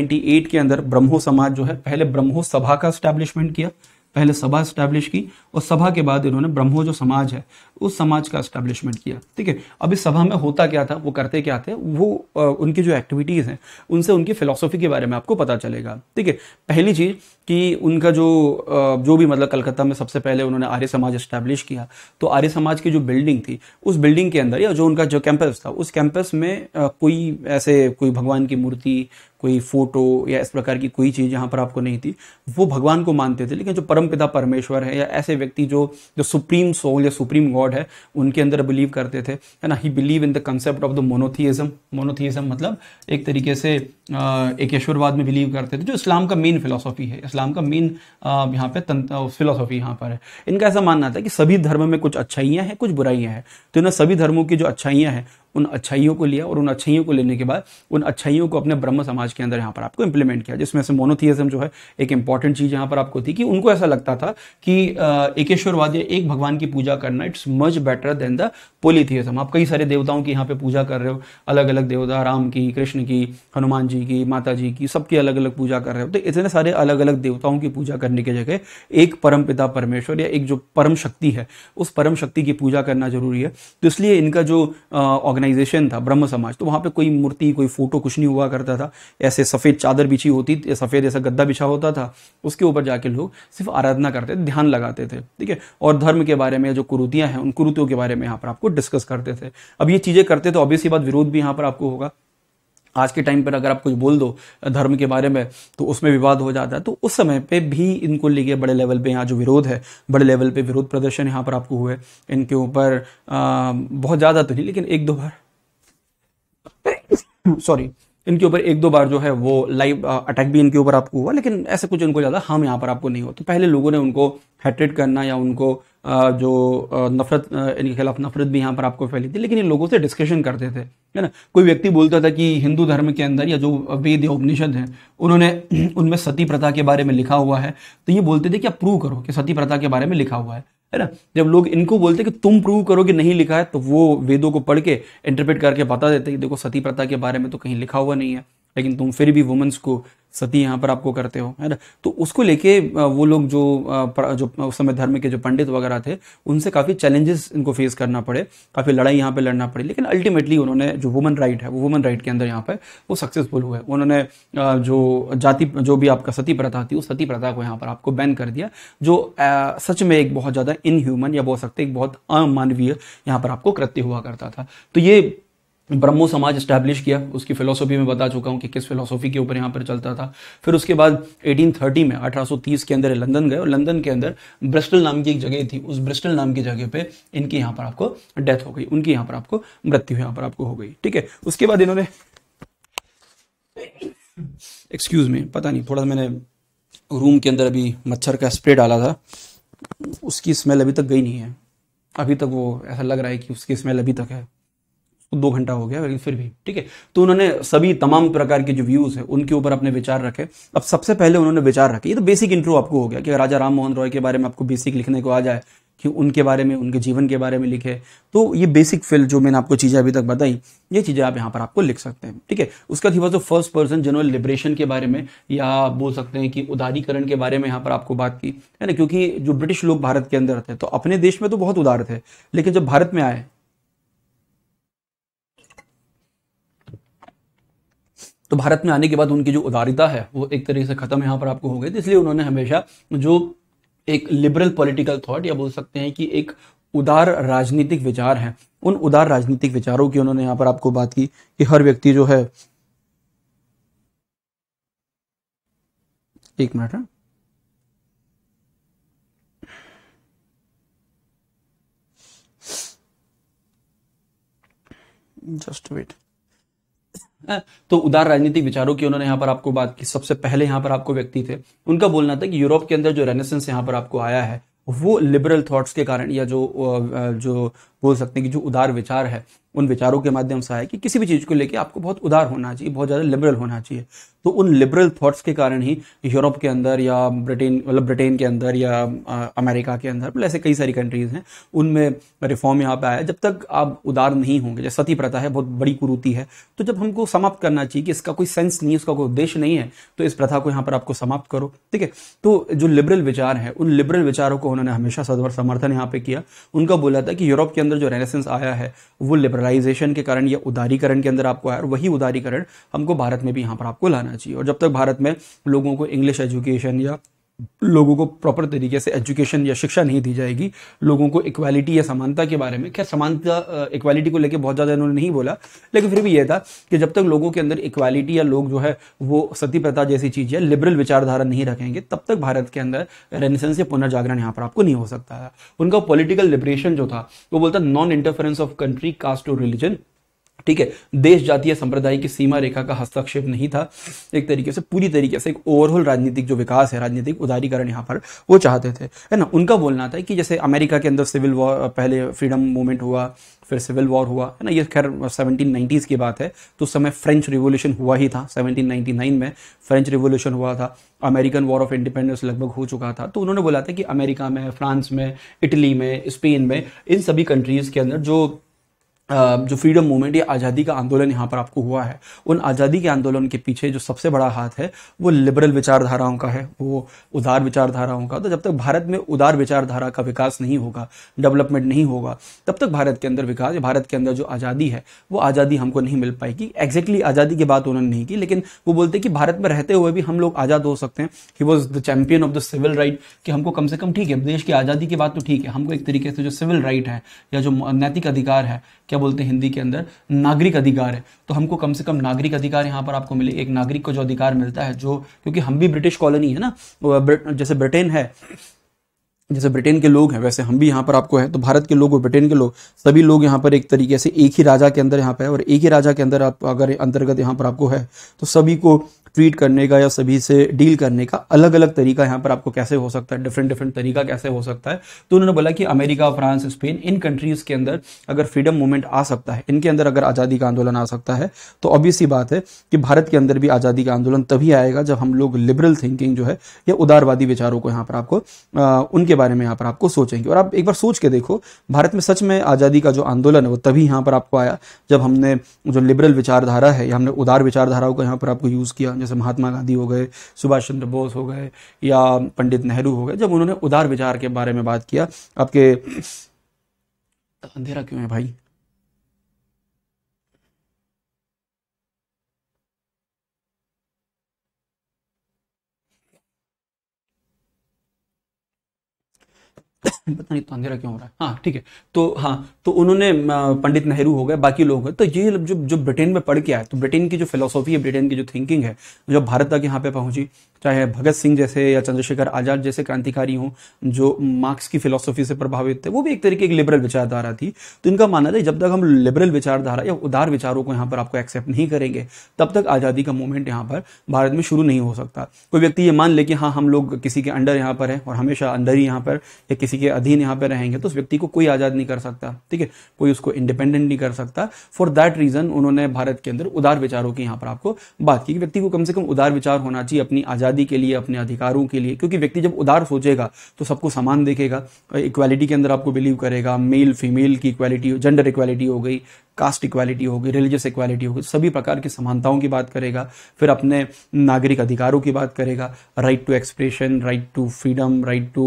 [SPEAKER 1] के अंदर ब्रह्मो समाज जो है पहले ब्रह्मो सभा का स्टैब्लिशमेंट किया पहले सभा स्टैब्लिश की और सभा के बाद इन्होंने ब्रह्मो जो समाज है उस समाज का स्टैब्लिशमेंट किया ठीक है अभी सभा में होता क्या था वो करते क्या थे वो उनकी जो एक्टिविटीज़ हैं उनसे उनकी फिलोसफी के बारे में आपको पता चलेगा ठीक है पहली चीज़ कि उनका जो जो भी मतलब कलकत्ता में सबसे पहले उन्होंने आर्य समाज स्टैब्लिश किया तो आर्य समाज की जो बिल्डिंग थी उस बिल्डिंग के अंदर या जो उनका जो कैंपस था उस कैंपस में कोई ऐसे कोई भगवान की मूर्ति कोई फोटो या इस प्रकार की कोई चीज़ यहाँ पर आपको नहीं थी वो भगवान को मानते थे लेकिन जो परमपिता परमेश्वर है या ऐसे व्यक्ति जो जो सुप्रीम सोल या सुप्रीम गॉड है उनके अंदर बिलीव करते थे है ना ही believe in the concept of the monotheism monotheism मतलब एक तरीके से एक ईश्वरवाद में बिलीव करते थे जो इस्लाम का मेन फिलोसॉफी है इस्लाम का मेन यहाँ पे फिलोसॉफी यहाँ पर है इनका ऐसा मानना था कि सभी धर्म में कुछ अच्छाइयाँ हैं कुछ बुराइयाँ हैं तो इन्हें सभी धर्मों की जो अच्छाइयाँ हैं उन अच्छाइयों को लिया और उन अच्छाइयों को लेने के बाद उन अच्छाइयों को अपने ब्रह्म समाज के अंदर यहाँ पर आपको इंप्लीमेंट किया जिसमें से मोनोथियजम जो है एक इंपॉर्टेंट चीज़ यहाँ पर आपको थी कि उनको ऐसा लगता था कि एकेश्वरवाद या एक भगवान की पूजा करना it's much better than the polytheism आप कई सारे देवताओं की यहाँ पे पूजा कर रहे हो अलग अलग देवता राम की कृष्ण की हनुमान जी की माता जी की सबकी अलग अलग पूजा कर रहे हो तो इतने सारे अलग अलग देवताओं की पूजा करने की जगह एक परम पिता परमेश्वर या एक जो परम शक्ति है उस परम शक्ति की पूजा करना जरूरी है तो इसलिए इनका जो ऑर्गेनाइज ऑर्गेनाइजेशन था ब्रह्म समाज तो वहाँ पे कोई मूर्ति कोई फोटो कुछ नहीं हुआ करता था ऐसे सफ़ेद चादर बिछी होती या सफ़ेद ऐसा गद्दा बिछा होता था उसके ऊपर जाके लोग सिर्फ आराधना करते थे ध्यान लगाते थे ठीक है और धर्म के बारे में जो कुरुतियाँ हैं उन कुरुतियों के बारे में यहाँ पर आपको डिस्कस करते थे अब ये चीज़ें करते तो ऑब्वियसली बात विरोध भी यहाँ पर आपको होगा आज के टाइम पर अगर आप कुछ बोल दो धर्म के बारे में तो उसमें विवाद हो जाता है तो उस समय पे भी इनको लेके बड़े लेवल पे यहाँ जो विरोध है बड़े लेवल पे विरोध प्रदर्शन यहाँ पर आपको हुए इनके ऊपर बहुत ज़्यादा तो नहीं लेकिन एक दो बार सॉरी इनके ऊपर एक दो बार जो है वो लाइव अटैक भी इनके ऊपर आपको हुआ लेकिन ऐसे कुछ इनको ज़्यादा हम यहाँ पर आपको नहीं हो तो पहले लोगों ने उनको हैट्रेट करना या उनको जो नफरत इनके खिलाफ नफरत भी यहाँ पर आपको फैली थी लेकिन ये लोगों से डिस्कशन करते थे है ना कोई व्यक्ति बोलता था कि हिंदू धर्म के अंदर या जो वेद या उपनिषद हैं उन्होंने उनमें सती प्रथा के बारे में लिखा हुआ है तो ये बोलते थे कि आप प्रूव करो कि सती प्रथा के बारे में लिखा हुआ है है ना जब लोग इनको बोलते कि तुम प्रूव करो कि नहीं लिखा है तो वो वेदों को पढ़ के इंटरप्रेट करके बता देते कि देखो सती प्रथा के बारे में तो कहीं लिखा हुआ नहीं है लेकिन तुम फिर भी वुमेंस को सती यहाँ पर आपको करते हो है ना तो उसको लेके वो लोग जो जो उस समय धर्म के जो पंडित वगैरह थे उनसे काफ़ी चैलेंजेस इनको फेस करना पड़े काफ़ी लड़ाई यहाँ पे लड़ना पड़ी लेकिन अल्टीमेटली उन्होंने जो वुमन राइट है वो वुमन राइट के अंदर यहाँ पे वो सक्सेसफुल हुए उन्होंने जो जाति जो भी आपका सती प्रथा थी उस सती प्रथा को यहाँ पर आपको बैन कर दिया जो सच में एक बहुत ज़्यादा इनह्यूमन या बोल सकते एक बहुत अमानवीय यहाँ पर आपको कृत्य हुआ करता था तो ये ब्रह्मो समाज स्टैब्लिश किया उसकी फिलोसॉफी में बता चुका हूँ कि किस फिलोसॉफी के ऊपर यहाँ पर चलता था फिर उसके बाद 1830 में 1830 के अंदर लंदन गए और लंदन के अंदर ब्रिस्टल नाम की एक जगह थी उस ब्रिस्टल नाम की जगह पे इनकी यहाँ पर आपको डेथ हो गई उनकी यहाँ पर आपको मृत्यु यहाँ पर आपको हो गई ठीक है उसके बाद इन्होंने एक्सक्यूज में पता नहीं थोड़ा मैंने रूम के अंदर अभी मच्छर का स्प्रे डाला था उसकी स्मेल अभी तक गई नहीं है अभी तक वो ऐसा लग रहा है कि उसकी स्मेल अभी तक है दो घंटा हो गया लेकिन फिर भी ठीक है तो उन्होंने सभी तमाम प्रकार के जो व्यूज है उनके ऊपर अपने विचार रखे अब सबसे पहले उन्होंने विचार रखे ये तो बेसिक इंट्रो आपको हो गया कि राजा राम मोहन रॉय के बारे में आपको बेसिक लिखने को आ जाए कि उनके बारे में उनके जीवन के बारे में लिखे तो ये बेसिक फिल जो मैंने आपको चीज़ें अभी तक बताई ये चीज़ें आप यहाँ पर आपको लिख सकते हैं ठीक है उसका थी जो फर्स्ट पर्सन जनरल लिबरेशन के बारे में या बोल सकते हैं कि उदारीकरण के बारे में यहाँ पर आपको बात की है ना क्योंकि जो ब्रिटिश लोग भारत के अंदर थे तो अपने देश में तो बहुत उदार थे लेकिन जब भारत में आए तो भारत में आने के बाद उनकी जो उदारिता है वो एक तरीके से ख़त्म यहाँ पर आपको हो गई तो इसलिए उन्होंने हमेशा जो एक लिबरल पॉलिटिकल थॉट या बोल सकते हैं कि एक उदार राजनीतिक विचार है उन उदार राजनीतिक विचारों की उन्होंने यहाँ पर आपको बात की कि हर व्यक्ति जो है एक मिनट है हाँ। वेट तो उदार राजनीतिक विचारों की उन्होंने यहाँ पर आपको बात की सबसे पहले यहाँ पर आपको व्यक्ति थे उनका बोलना था कि यूरोप के अंदर जो रेनेसेंस यहाँ पर आपको आया है वो लिबरल थॉट्स के कारण या जो जो बोल सकते हैं कि जो उदार विचार है उन विचारों के माध्यम से आए कि किसी भी चीज़ को लेकर आपको बहुत उदार होना चाहिए बहुत ज़्यादा लिबरल होना चाहिए तो उन लिबरल थॉट्स के कारण ही यूरोप के अंदर या ब्रिटेन मतलब ब्रिटेन के अंदर या आ, अमेरिका के अंदर मतलब ऐसे कई सारी कंट्रीज़ हैं उनमें रिफॉर्म यहाँ पर आया जब तक आप उदार नहीं होंगे जैसे सती प्रथा है बहुत बड़ी कुरूति है तो जब हमको समाप्त करना चाहिए कि इसका कोई सेंस नहीं है उसका कोई उद्देश्य नहीं है तो इस प्रथा को यहाँ पर आपको समाप्त करो ठीक है तो जो लिबरल विचार है उन लिबरल विचारों को उन्होंने हमेशा समर्थन यहाँ पे किया उनका बोला था कि यूरोप के अंदर अंदर जो रेनेसेंस आया है वो लिबरलाइजेशन के कारण या उदारीकरण के अंदर आपको आया और वही उदारीकरण हमको भारत में भी यहाँ पर आपको लाना चाहिए और जब तक भारत में लोगों को इंग्लिश एजुकेशन या लोगों को प्रॉपर तरीके से एजुकेशन या शिक्षा नहीं दी जाएगी लोगों को इक्वालिटी या समानता के बारे में खैर समानता इक्वालिटी को लेकर बहुत ज़्यादा इन्होंने नहीं बोला लेकिन फिर भी यह था कि जब तक लोगों के अंदर इक्वालिटी या लोग जो है वो सती प्रथा जैसी चीज़ है लिबरल विचारधारा नहीं रखेंगे तब तक भारत के अंदर रेनिसेंस या पुनर्जागरण यहाँ पर आपको नहीं हो सकता है उनका पॉलिटिकल लिबरेशन जो था वो बोलता non interference of country caste और रिलीजन ठीक है देश जातीय संप्रदाय की सीमा रेखा का हस्तक्षेप नहीं था एक तरीके से पूरी तरीके से एक ओवरऑल राजनीतिक जो विकास है राजनीतिक उदारीकरण यहाँ पर वो चाहते थे है ना उनका बोलना था कि जैसे अमेरिका के अंदर सिविल वॉर पहले फ्रीडम मूवमेंट हुआ फिर सिविल वॉर हुआ है ना ये खैर सेवनटीन नाइन्टीज़ की बात है तो उस समय फ्रेंच रिवोल्यूशन हुआ ही था सेवनटीन नाइन्टी नाइन में फ्रेंच रिवोल्यूशन हुआ था अमेरिकन वॉर ऑफ इंडिपेंडेंस लगभग हो चुका था तो उन्होंने बोला था कि अमेरिका में फ्रांस में इटली में स्पेन में इन सभी कंट्रीज़ के अंदर जो जो फ्रीडम मूवमेंट या आज़ादी का आंदोलन यहाँ पर आपको हुआ है उन आज़ादी के आंदोलन के पीछे जो सबसे बड़ा हाथ है वो लिबरल विचारधाराओं का है वो उदार विचारधाराओं का तो जब तक भारत में उदार विचारधारा का विकास नहीं होगा डेवलपमेंट नहीं होगा तब तक भारत के अंदर विकास या भारत के अंदर जो आज़ादी है वो आज़ादी हमको नहीं मिल पाएगी एग्जैक्टली आज़ादी की बात उन्होंने नहीं की लेकिन वो बोलते कि भारत में रहते हुए भी हम लोग आज़ाद हो सकते हैं he was the champion of the civil right कि हमको कम से कम ठीक है देश की आज़ादी की बात तो ठीक है हमको एक तरीके से जो सिविल राइट है या जो नैतिक अधिकार है क्या क्या बोलते हैं हिंदी के अंदर नागरिक अधिकार है तो हमको कम से कम नागरिक अधिकार यहाँ पर आपको मिले एक नागरिक को जो अधिकार मिलता है जो क्योंकि हम भी ब्रिटिश कॉलोनी है ना जैसे ब्रिटेन है जैसे ब्रिटेन के लोग हैं वैसे हम भी यहाँ पर आपको है तो भारत के लोग और ब्रिटेन के लोग सभी लोग यहाँ पर एक तरीके से एक ही राजा के अंदर यहाँ पर है और एक ही राजा के अंदर आप अगर अंतर्गत यहाँ पर आपको है तो सभी को ट्रीट करने का या सभी से डील करने का अलग अलग तरीका यहाँ पर आपको कैसे हो सकता है डिफरेंट डिफरेंट तरीका कैसे हो सकता है तो उन्होंने बोला कि अमेरिका फ्रांस स्पेन इन कंट्रीज के अंदर अगर फ्रीडम मूवमेंट आ सकता है इनके अंदर अगर आज़ादी का आंदोलन आ सकता है तो ऑब्वियस ही बात है कि भारत के अंदर भी आज़ादी का आंदोलन तभी आएगा जब हम लोग लिबरल थिंकिंग जो है या उदारवादी विचारों को यहाँ पर आपको आ, उनके बारे में यहाँ पर आपको सोचेंगे और आप एक बार सोच के देखो भारत में सच में आज़ादी का जो आंदोलन है वो तभी यहाँ पर आपको आया जब हमने जो लिबरल विचारधारा है या हमने उदार विचारधाराओं को यहाँ पर आपको यूज़ किया जैसे महात्मा गांधी हो गए सुभाष चंद्र बोस हो गए या पंडित नेहरू हो गए जब उन्होंने उदार विचार के बारे में बात किया आपके अंधेरा क्यों है भाई पता नहीं तो अंधेरा क्यों हो रहा है हाँ ठीक है तो हाँ तो उन्होंने पंडित नेहरू हो गए बाकी लोग हैं तो ये जो जो ब्रिटेन में पढ़ के आए तो ब्रिटेन की जो फिलोसॉफी है ब्रिटेन की जो थिंकिंग है जो भारत तक यहाँ पे पहुंची चाहे भगत सिंह जैसे या चंद्रशेखर आजाद जैसे क्रांतिकारी हों जो मार्क्स की फिलोसॉफी से प्रभावित थे वो भी एक तरीके की लिबरल विचारधारा थी तो इनका मानना था जब तक हम लिबरल विचारधारा या उदार विचारों को यहाँ पर आपको एक्सेप्ट नहीं करेंगे तब तक आज़ादी का मूवमेंट यहाँ पर भारत में शुरू नहीं हो सकता कोई व्यक्ति ये मान ले कि हाँ हम लोग किसी के अंडर यहाँ पर है और हमेशा अंडर ही यहाँ पर या किसी किसी के अधीन यहाँ पे रहेंगे तो उस व्यक्ति को कोई आज़ाद नहीं कर सकता ठीक है कोई उसको इंडिपेंडेंट नहीं कर सकता फॉर दैट रीज़न उन्होंने भारत के अंदर उदार विचारों की यहाँ पर आपको बात की व्यक्ति को कम से कम उदार विचार होना चाहिए अपनी आज़ादी के लिए अपने अधिकारों के लिए क्योंकि व्यक्ति जब उदार सोचेगा तो सबको समान देखेगा इक्वालिटी के अंदर आपको बिलीव करेगा मेल फीमेल की इक्वालिटी जेंडर इक्वालिटी हो गई कास्ट इक्वालिटी होगी रिलीजियस इक्वालिटी होगी सभी प्रकार की समानताओं की बात करेगा फिर अपने नागरिक अधिकारों की बात करेगा right to expression right to freedom right to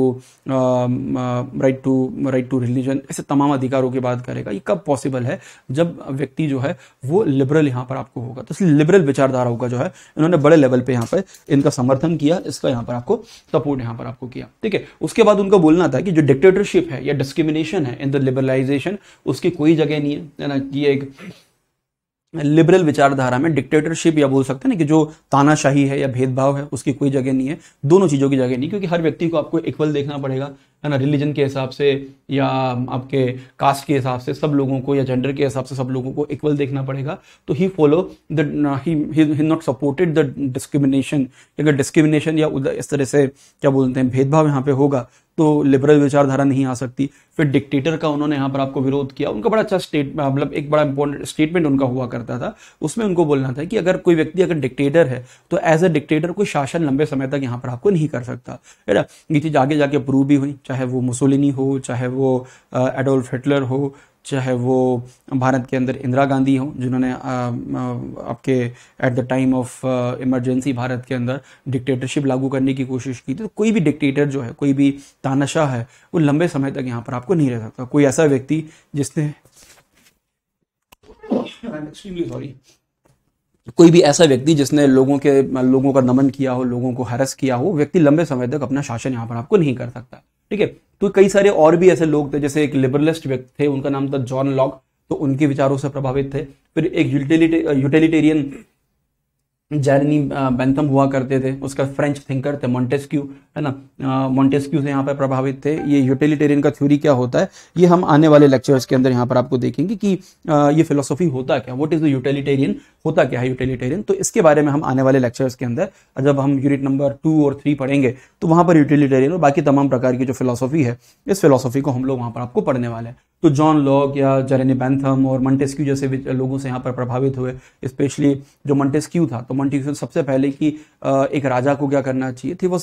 [SPEAKER 1] right to right to religion ऐसे तमाम अधिकारों की बात करेगा ये कब पॉसिबल है जब व्यक्ति जो है वो लिबरल यहाँ पर आपको होगा तो इसलिए लिबरल विचारधाराओं का जो है इन्होंने बड़े लेवल पर यहाँ पर इनका समर्थन किया इसका यहाँ पर आपको सपोर्ट यहाँ पर आपको किया ठीक है उसके बाद उनका बोलना था कि जो डिक्टेटरशिप है या डिस्क्रिमिनेशन है इन द लिबरलाइजेशन उसकी कोई जगह नहीं है ना कि की एक लिबरल विचारधारा में डिक्टेटरशिप या बोल सकते हैं ना कि जो तानाशाही है या भेदभाव है उसकी कोई जगह नहीं है दोनों चीज़ों की जगह नहीं क्योंकि हर व्यक्ति को आपको इक्वल देखना पड़ेगा है ना रिलीजन के हिसाब से या आपके कास्ट के हिसाब से सब लोगों को या जेंडर के हिसाब से सब लोगों को इक्वल देखना पड़ेगा तो he follow the he not supported the discrimination अगर डिस्क्रिमिनेशन या इस तरह से क्या बोलते हैं भेदभाव यहाँ पे होगा तो लिबरल विचारधारा नहीं आ सकती फिर डिक्टेटर का उन्होंने यहाँ पर आपको विरोध किया उनका बड़ा अच्छा स्टेट मतलब एक बड़ा इंपॉर्टेंट स्टेटमेंट उनका हुआ करता था उसमें उनको बोलना था कि अगर कोई व्यक्ति अगर डिक्टेटर है तो एज अ डिक्टेटर कोई शासन लंबे समय तक यहाँ पर आपको नहीं कर सकता है ना ये चीज़ आगे जाके अप्रूव भी हुई चाहे वो मुसोलिनी हो चाहे वो एडोल्फ हिटलर हो चाहे वो भारत के अंदर इंदिरा गांधी हो जिन्होंने आपके at the time of emergency Bharat के अंदर डिक्टेटरशिप लागू करने की कोशिश की थी तो कोई भी डिक्टेटर जो है कोई भी तानाशाह है वो लंबे समय तक यहाँ पर आपको नहीं रह सकता कोई ऐसा व्यक्ति जिसने सॉरी कोई भी ऐसा व्यक्ति जिसने लोगों के लोगों का नमन किया हो लोगों को हरस किया हो व्यक्ति लंबे समय तक अपना शासन यहाँ पर आपको नहीं कर सकता ठीक है तो कई सारे और भी ऐसे लोग थे जैसे एक लिबरलिस्ट व्यक्ति थे उनका नाम था जॉन लॉक तो उनके विचारों से प्रभावित थे फिर एक यूटिलिटे यूटिलिटेरियन जैरनी बैंथम हुआ करते थे उसका फ्रेंच थिंकर थे मोन्टेस्क्यू है ना मोन्टेस्क्यू से यहाँ पर प्रभावित थे ये यूटिलिटेरियन का थ्योरी क्या होता है ये हम आने वाले लेक्चर्स के अंदर यहाँ पर आपको देखेंगे कि आ, ये फिलोसॉफी होता क्या व्हाट इज द यूटिलिटेरियन होता क्या है यूटिलिटेरियन तो इसके बारे में हम आने वाले लेक्चर्स के अंदर जब हम यूनिट नंबर टू और थ्री पढ़ेंगे तो वहाँ पर यूटिलिटेरियन और बाकी तमाम प्रकार की जो फिलोसॉफी है इस फिलोसॉफी को हम लोग वहाँ पर आपको पढ़ने वाले हैं तो जॉन लॉक या जेरेनी बैंथम और मंटेस्क्यू जैसे लोगों से यहाँ पर प्रभावित हुए स्पेशली जो मंटेस्क्यू था तो मॉन्टिक्यूशन सबसे पहले कि एक राजा को क्या करना चाहिए थी वो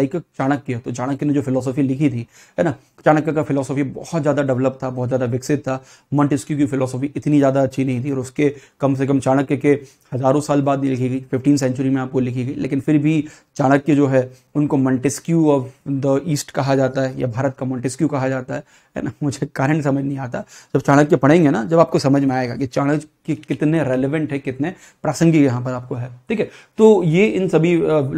[SPEAKER 1] लाइक चाणक्य तो चाणक्य ने जो फिलोसॉफी लिखी थी है ना चाणक्य का फिलोसॉफी बहुत ज़्यादा डेवलप था बहुत ज़्यादा विकसित था मॉन्टिस्क्यू की फिलोसॉफी इतनी ज़्यादा अच्छी नहीं थी और उसके कम से कम चाणक्य के हज़ारों साल बाद लिखी गई फिफ्टीन सेंचुरी में आपको लिखी गई लेकिन फिर भी चाणक्य जो है उनको मॉन्टिस्क्यू ऑफ द ईस्ट कहा जाता है या भारत का मॉन्टिस्क्यू कहा जाता है है ना मुझे कारण समझ नहीं आता जब चाणक्य पढ़ेंगे ना जब आपको समझ में आएगा कि चाणक्य कितने रेलिवेंट है कितने प्रासंगिक यहाँ पर आपको है ठीक है तो ये इन सभी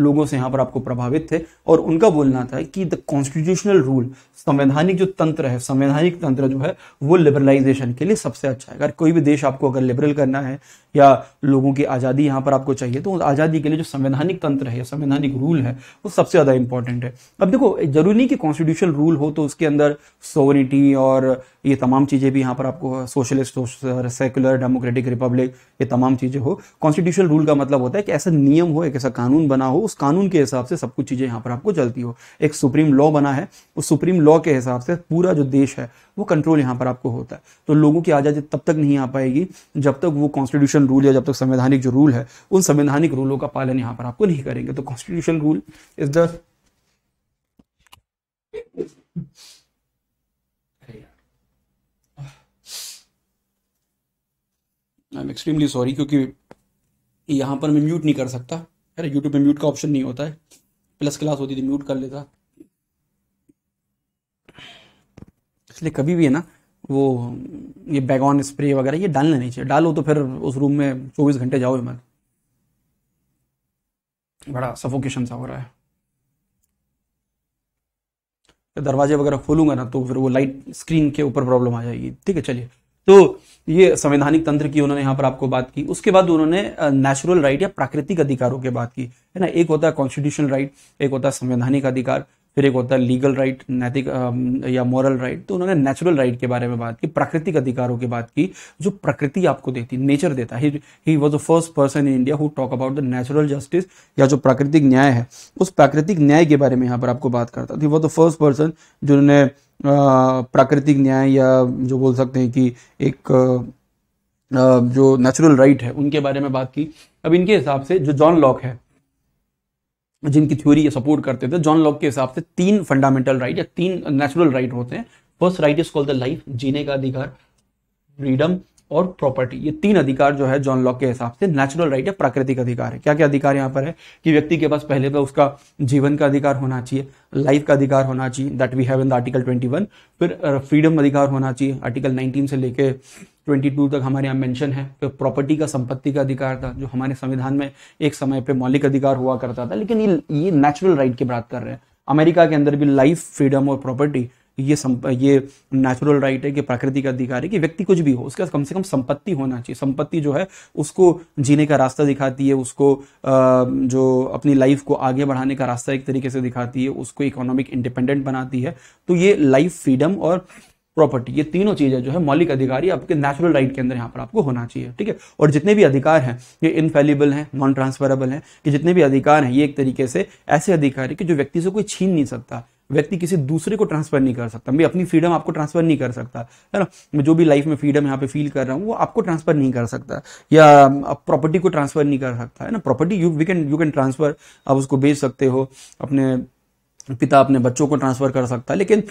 [SPEAKER 1] लोगों से यहाँ पर आपको प्रभावित थे और उनका बोलना था कि द कॉन्स्टिट्यूशनल रूल संवैधानिक जो तंत्र है संवैधानिक तंत्र जो है वो लिबरलाइजेशन के लिए सबसे अच्छा है अगर कोई भी देश आपको अगर लिबरल करना है या लोगों की आज़ादी यहां पर आपको चाहिए तो आज़ादी के लिए जो संवैधानिक तंत्र है या संवैधानिक रूल है वो सबसे ज़्यादा इंपॉर्टेंट है अब देखो जरूरी नहीं कि कॉन्स्टिट्यूशन रूल हो तो उसके अंदर सोवरिटी और ये तमाम चीज़ें भी यहाँ पर आपको सोशलिस्ट सेकुलर डेमोक्रेटिक रिपब्लिक ये तमाम चीज़ें हो कॉन्स्टिट्यूशन रूल का मतलब होता है कि ऐसा नियम हो एक ऐसा कानून बना हो उस कानून के हिसाब से सब कुछ चीज़ें यहाँ पर आपको चलती हो एक सुप्रीम लॉ बना है उस सुप्रीम लॉ के हिसाब से पूरा जो देश है वो कंट्रोल यहाँ पर आपको होता है तो लोगों की आज़ादी तब तक नहीं आ पाएगी जब तक वो कॉन्स्टिट्यूशन रूल या जब तक संवैधानिक जो रूल है उन संवैधानिक रूलों का पालन यहाँ पर आपको नहीं करेंगे तो constitution rule is the I am extremely sorry क्योंकि यहाँ पर मैं म्यूट नहीं कर सकता है ना यूट्यूब में म्यूट का ऑप्शन नहीं होता है प्लस क्लास होती थी म्यूट कर लेता इसलिए कभी भी है ना वो ये बैगॉन स्प्रे वगैरह ये डालना नहीं चाहिए डालो तो फिर उस रूम में चौबीस घंटे जाओ मत बड़ा सफोकेशन सा हो रहा है दरवाजे वगैरह खोलूंगा ना तो फिर वो लाइट स्क्रीन के ऊपर प्रॉब्लम आ जाएगी ठीक है चलिए तो ये संवैधानिक तंत्र की उन्होंने यहाँ पर आपको बात की उसके बाद उन्होंने नेचुरल राइट या प्राकृतिक अधिकारों की बात की है ना एक होता है कॉन्स्टिट्यूशनल राइट एक होता है संवैधानिक अधिकार फिर एक होता है लीगल राइट नैतिक या मॉरल राइट तो उन्होंने नेचुरल राइट के बारे में बात की प्राकृतिक अधिकारों की बात की जो प्रकृति आपको देती नेचर देता है he was the first person in India who talk about the natural justice या जो प्राकृतिक न्याय है उस प्राकृतिक न्याय के बारे में यहाँ पर आपको बात करता थी वो द फर्स्ट पर्सन जिन्होंने प्राकृतिक न्याय या जो बोल सकते हैं कि एक जो नेचुरल राइट है उनके बारे में बात की अब इनके हिसाब से जो जॉन लॉक है जिनकी थ्योरी ये सपोर्ट करते थे जॉन लॉक के हिसाब से तीन फंडामेंटल राइट या तीन नेचुरल राइट होते हैं first right is called the life जीने का अधिकार फ्रीडम और प्रॉपर्टी ये तीन अधिकार जो है जॉन लॉक के हिसाब से नेचुरल राइट या प्राकृतिक अधिकार है क्या क्या अधिकार यहाँ पर है कि व्यक्ति के पास पहले तो उसका जीवन का अधिकार होना चाहिए लाइफ का अधिकार होना चाहिए that we have in the article 21 फिर फ्रीडम अधिकार होना चाहिए आर्टिकल 19 से लेके टू तक हमारे यहाँ मेंशन है फिर प्रॉपर्टी का संपत्ति का अधिकार था जो हमारे संविधान में एक समय पर मौलिक अधिकार हुआ करता था लेकिन ये ये नेचुरल राइट की बात कर रहे हैं अमेरिका के अंदर भी लाइफ फ्रीडम और प्रॉपर्टी ये सम, ये नेचुरल राइट है कि प्राकृतिक का अधिकार है कि व्यक्ति कुछ भी हो उसके कम से कम संपत्ति होना चाहिए संपत्ति जो है उसको जीने का रास्ता दिखाती है उसको जो अपनी लाइफ को आगे बढ़ाने का रास्ता एक तरीके से दिखाती है उसको इकोनॉमिक इंडिपेंडेंट बनाती है तो ये लाइफ फ्रीडम और प्रॉपर्टी ये तीनों चीजें जो है मौलिक अधिकार ही आपके नेचुरल राइट के अंदर यहाँ पर आपको होना चाहिए ठीक है और जितने भी अधिकार हैं ये इनफेलिबल हैं नॉन ट्रांसफरेबल हैं कि जितने भी अधिकार हैं ये एक तरीके से ऐसे अधिकार है कि जो व्यक्ति से कोई छीन नहीं सकता व्यक्ति किसी दूसरे को ट्रांसफर नहीं कर सकता मैं अपनी फ्रीडम आपको ट्रांसफर नहीं कर सकता है ना मैं जो भी लाइफ में फ्रीडम यहाँ पे फील कर रहा हूँ वो आपको ट्रांसफर नहीं कर सकता या प्रॉपर्टी को ट्रांसफर नहीं कर सकता है ना property you we can you can transfer आप उसको बेच सकते हो अपने पिता अपने बच्चों को ट्रांसफर कर सकता है लेकिन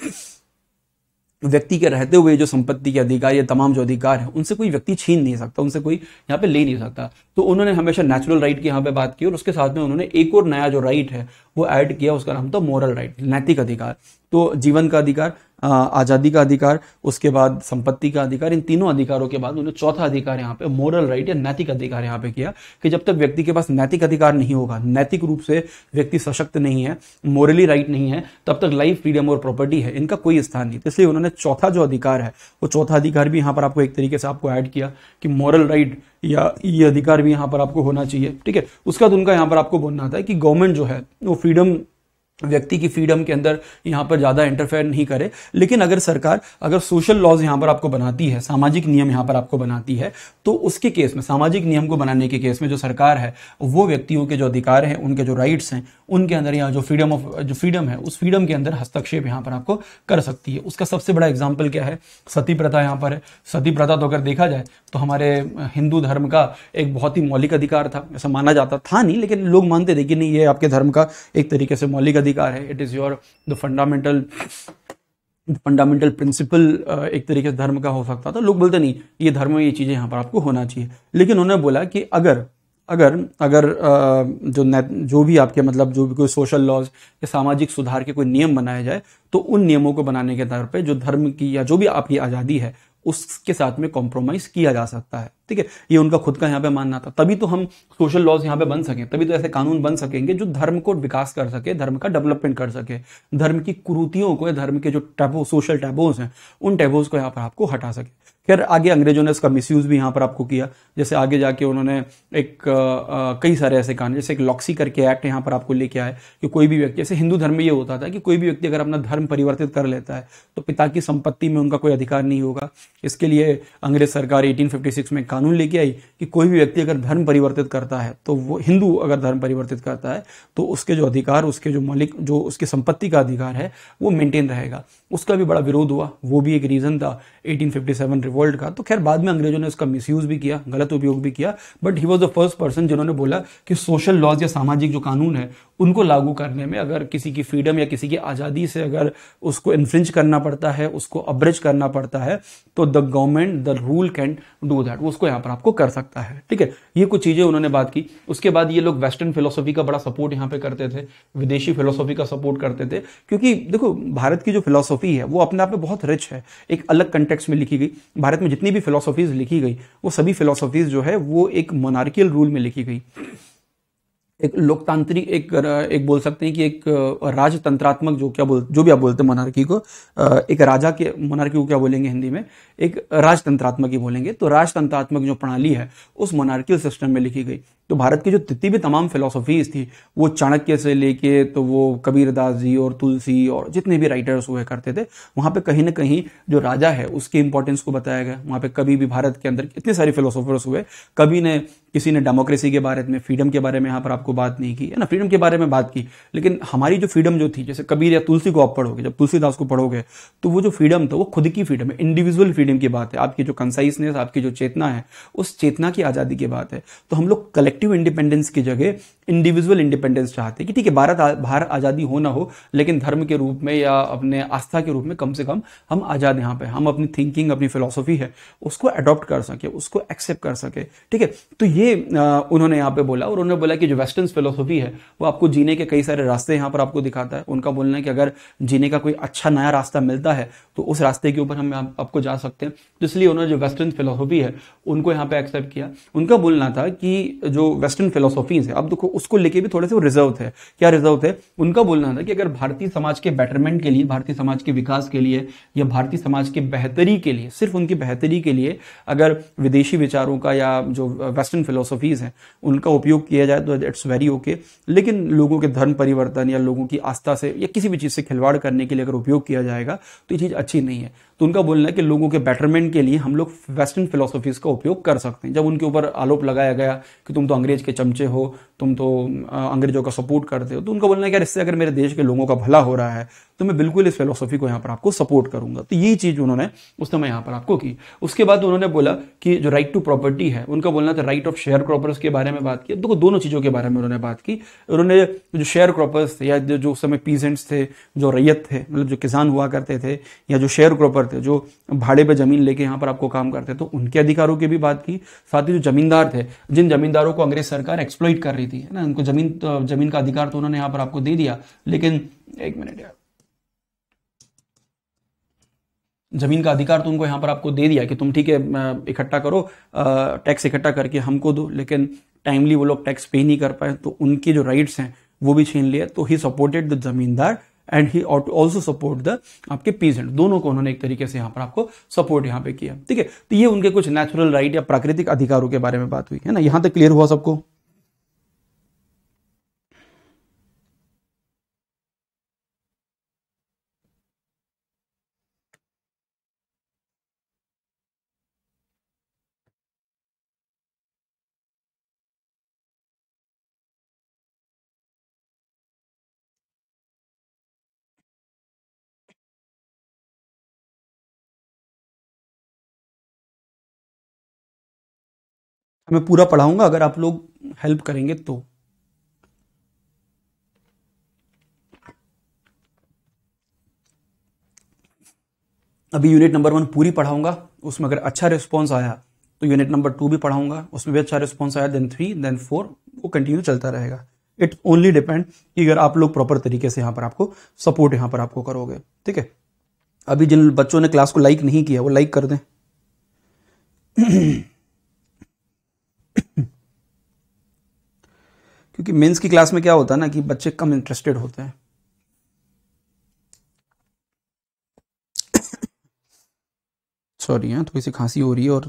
[SPEAKER 1] व्यक्ति के रहते हुए जो संपत्ति के अधिकार या तमाम जो अधिकार है उनसे कोई व्यक्ति छीन नहीं सकता उनसे कोई यहाँ पे ले नहीं सकता तो उन्होंने हमेशा नेचुरल राइट की यहाँ पे बात की और उसके साथ में उन्होंने एक और नया जो राइट है वो ऐड किया उसका नाम था मॉरल राइट नैतिक अधिकार तो जीवन का अधिकार आज़ादी का अधिकार उसके बाद संपत्ति का अधिकार इन तीनों अधिकारों के बाद उन्होंने चौथा अधिकार यहाँ पे मोरल राइट या नैतिक अधिकार यहाँ पे किया कि जब तक व्यक्ति के पास नैतिक अधिकार नहीं होगा नैतिक रूप से व्यक्ति सशक्त नहीं है मोरली राइट नहीं है तब तक लाइफ फ्रीडम और प्रॉपर्टी है इनका कोई स्थान नहीं इसलिए उन्होंने चौथा जो अधिकार है वो चौथा अधिकार भी यहाँ पर आपको एक तरीके से आपको ऐड किया कि मॉरल राइट या ये अधिकार भी यहाँ पर आपको होना चाहिए ठीक है उसके बाद उनका यहाँ पर आपको बोलना था कि गवर्नमेंट जो है वो फ्रीडम व्यक्ति की फ्रीडम के अंदर यहाँ पर ज़्यादा इंटरफेयर नहीं करे लेकिन अगर सरकार अगर सोशल लॉज यहाँ पर आपको बनाती है सामाजिक नियम यहाँ पर आपको बनाती है तो उसके केस में सामाजिक नियम को बनाने के केस में जो सरकार है वो व्यक्तियों के जो अधिकार हैं उनके जो राइट्स हैं उनके अंदर यहाँ जो फ्रीडम ऑफ जो फ्रीडम है उस फ्रीडम के अंदर हस्तक्षेप यहाँ पर आपको कर सकती है उसका सबसे बड़ा एग्जाम्पल क्या है सती प्रथा यहाँ पर है सती प्रथा तो अगर देखा जाए तो हमारे हिंदू धर्म का एक बहुत ही मौलिक अधिकार था ऐसा माना जाता था नहीं लेकिन लोग मानते थे कि नहीं ये आपके धर्म का एक तरीके से मौलिक अधिकार है it is your the fundamental fundamental principle एक तरीके से धर्म का हो सकता था लोग बोलते नहीं ये धर्म ये चीज़ें यहाँ पर आपको होना चाहिए लेकिन उन्होंने बोला कि अगर अगर अगर uh, जो जो भी आपके मतलब जो भी कोई सोशल लॉज या सामाजिक सुधार के कोई नियम बनाए जाए तो उन नियमों को बनाने के तौर पे जो धर्म की या जो भी आपकी आज़ादी है उसके साथ में कॉम्प्रोमाइज किया जा सकता है ठीक है ये उनका खुद का यहाँ पे मानना था तभी तो हम सोशल लॉज यहाँ पे बन सके तभी तो ऐसे कानून बन सकेंगे जो धर्म को विकास कर सके धर्म का डेवलपमेंट कर सके धर्म की कुरूतियों को धर्म के जो टैबो सोशल टैबोज हैं उन टैबोज को यहाँ पर आपको हटा सके खैर आगे अंग्रेजों ने इसका मिसयूज़ भी यहाँ पर आपको किया जैसे आगे जाके उन्होंने एक आ, कई सारे ऐसे कानून जैसे एक लॉक्सी करके एक्ट यहाँ पर आपको लेके आए कि कोई भी व्यक्ति जैसे हिंदू धर्म में ये होता था कि कोई भी व्यक्ति अगर अपना धर्म परिवर्तित कर लेता है तो पिता की संपत्ति में उनका कोई अधिकार नहीं होगा इसके लिए अंग्रेज सरकार एटीन में कानून लेके आई कि कोई भी व्यक्ति अगर धर्म परिवर्तित करता है तो वो हिंदू अगर धर्म परिवर्तित करता है तो उसके जो अधिकार उसके जो मालिक जो उसकी संपत्ति का अधिकार है वो मेंटेन रहेगा उसका भी बड़ा विरोध हुआ वो भी एक रीज़न था एटीन फिफ्टी रिवोल्ट का तो खैर बाद में अंग्रेजों ने उसका मिस भी किया गलत उपयोग भी किया but he was the first person जिन्होंने बोला कि सोशल लॉज या सामाजिक जो कानून है उनको लागू करने में अगर किसी की फ्रीडम या किसी की आज़ादी से अगर उसको इन्फ्रिंज करना पड़ता है उसको अब्रज करना पड़ता है तो the government the rule can do that वो उसको यहाँ पर आपको कर सकता है ठीक है ये कुछ चीज़ें उन्होंने बात की उसके बाद ये लोग वेस्टर्न फिलोसफी का बड़ा सपोर्ट यहाँ पर करते थे विदेशी फिलोसफी का सपोर्ट करते थे क्योंकि देखो भारत की जो फिलोसफी है वो अपने आप में बहुत रिच है एक अलग कंटेक्स में लिखी गई भारत में जितनी भी फिलोसॉफीज लिखी गई वो सभी फिलोसॉफीज जो है वो एक मोनार्कियल रूल में लिखी गई एक लोकतांत्रिक एक एक बोल सकते हैं कि एक राजतंत्रात्मक जो क्या बोल जो भी आप बोलते हैं मोनार्की को एक राजा के मोनार्की को क्या बोलेंगे हिंदी में एक राजतंत्रात्मक ही बोलेंगे तो राजतंत्रात्मक जो प्रणाली है उस मोनार्कियल सिस्टम में लिखी गई तो भारत की जो जितनी भी तमाम फिलोसफीज़ थी वो चाणक्य से लेके तो वो कबीरदास जी और तुलसी और जितने भी राइटर्स हुए करते थे वहां पे कहीं ना कहीं जो राजा है उसके इंपॉर्टेंस को बताया गया वहां पे कभी भी भारत के अंदर इतने सारे फिलोसोफर्स हुए कभी ने किसी ने डेमोक्रेसी के बारे में फ्रीडम के बारे में यहाँ पर आपको बात नहीं की है ना फ्रीडम के बारे में बात की लेकिन हमारी जो फ्रीडम जो थी जैसे कबीर या तुलसी को आप पढ़ोगे जब तुलसीदास को पढ़ोगे तो वो जो फ्रीडम था वो खुद की फ्रीडम है इंडिविजुअल फ्रीडम की बात है आपकी जो कंसाइसनेस आपकी जो चेतना है उस चेतना की आज़ादी की बात है तो हम लोग कलेक्ट सेलेक्टिव इंडिपेंडेंस की जगह इंडिविजुअल इंडिपेंडेंस चाहते हैं कि ठीक है भारत भारत आज़ादी हो ना हो लेकिन धर्म के रूप में या अपने आस्था के रूप में कम से कम हम आज़ाद यहाँ पे हम अपनी थिंकिंग अपनी फिलोसफी है उसको अडॉप्ट कर सके उसको एक्सेप्ट कर सके ठीक है तो ये उन्होंने यहाँ पे बोला और उन्होंने बोला कि जो वेस्टर्न फिलोसफी है वो आपको जीने के कई सारे रास्ते यहाँ पर आपको दिखाता है उनका बोलना है कि अगर जीने का कोई अच्छा नया रास्ता मिलता है तो उस रास्ते के ऊपर हम आपको जा सकते हैं तो इसलिए उन्होंने जो वेस्टर्न फिलोसफी है उनको यहाँ पे एक्सेप्ट किया उनका बोलना था कि जो वेस्टर्न फिलोसफीज है अब देखो उसको लेके भी थोड़े से वो रिजर्व थे क्या रिजर्व थे उनका बोलना था कि अगर भारतीय समाज के बेटरमेंट के लिए भारतीय समाज के विकास के लिए या भारतीय समाज के बेहतरी के लिए सिर्फ उनकी बेहतरी के लिए अगर विदेशी विचारों का या जो वेस्टर्न फिलोसफीज हैं उनका उपयोग किया जाए तो इट्स वेरी ओके लेकिन लोगों के धर्म परिवर्तन या लोगों की आस्था से या किसी भी चीज़ से खिलवाड़ करने के लिए अगर उपयोग किया जाएगा तो ये चीज़ अच्छी नहीं है तो उनका बोलना है कि लोगों के बेटरमेंट के लिए हम लोग वेस्टर्न फिलोसफीज का उपयोग कर सकते हैं जब उनके ऊपर आरोप लगाया गया कि तुम तो अंग्रेज के चमचे हो तुम तो अंग्रेजों का सपोर्ट करते हो तो उनका बोलना है कि यार इससे अगर मेरे देश के लोगों का भला हो रहा है तो मैं बिल्कुल इस फिलोसॉफी को यहां पर आपको सपोर्ट करूंगा तो यही चीज़ उन्होंने उस समय यहाँ पर आपको की उसके बाद उन्होंने बोला कि जो राइट टू प्रॉपर्टी है उनका बोलना था राइट ऑफ शेयर क्रॉपर्स के बारे में बात की देखो दोनों चीज़ों के बारे में उन्होंने बात की उन्होंने जो शेयर क्रॉपर्स थे या जो उस समय पीजेंट्स थे जो रैयत थे मतलब जो किसान हुआ करते थे या जो शेयर क्रॉपर थे जो भाड़े पर जमीन लेके यहाँ पर आपको काम करते तो उनके अधिकारों की भी बात की साथ ही जो जमींदार थे जिन जमींदारों को अंग्रेज सरकार एक्सप्लोइट कर रही थी है ना उनको जमीन जमीन का अधिकार तो उन्होंने यहां पर आपको दे दिया लेकिन एक मिनट यार ज़मीन का अधिकार तो उनको यहाँ पर आपको दे दिया कि तुम ठीक है इकट्ठा करो टैक्स इकट्ठा करके हमको दो लेकिन टाइमली वो लोग टैक्स पे नहीं कर पाए तो उनके जो राइट्स हैं वो भी छीन लिए तो he supported the zamindar and he ought also support the आपके पीजेंट दोनों को उन्होंने एक तरीके से यहाँ पर आपको सपोर्ट यहाँ पे किया ठीक है तो ये उनके कुछ नेचुरल राइट या प्राकृतिक अधिकारों के बारे में बात हुई है ना यहाँ तक क्लियर हुआ सबको मैं पूरा पढ़ाऊंगा अगर आप लोग हेल्प करेंगे तो अभी यूनिट नंबर वन पूरी पढ़ाऊंगा उसमें अगर अच्छा रिस्पॉन्स आया तो यूनिट नंबर टू भी पढ़ाऊंगा उसमें भी अच्छा रिस्पॉन्स आया देन थ्री देन फोर वो कंटिन्यू चलता रहेगा इट ओनली डिपेंड कि अगर आप लोग प्रॉपर तरीके से यहां पर आपको सपोर्ट यहां पर आपको करोगे ठीक है अभी जिन बच्चों ने क्लास को लाइक नहीं किया वो लाइक कर दें क्योंकि मेंस की क्लास में क्या होता है ना कि बच्चे कम इंटरेस्टेड होते हैं सॉरी हाँ थोड़ी सी खांसी हो रही है और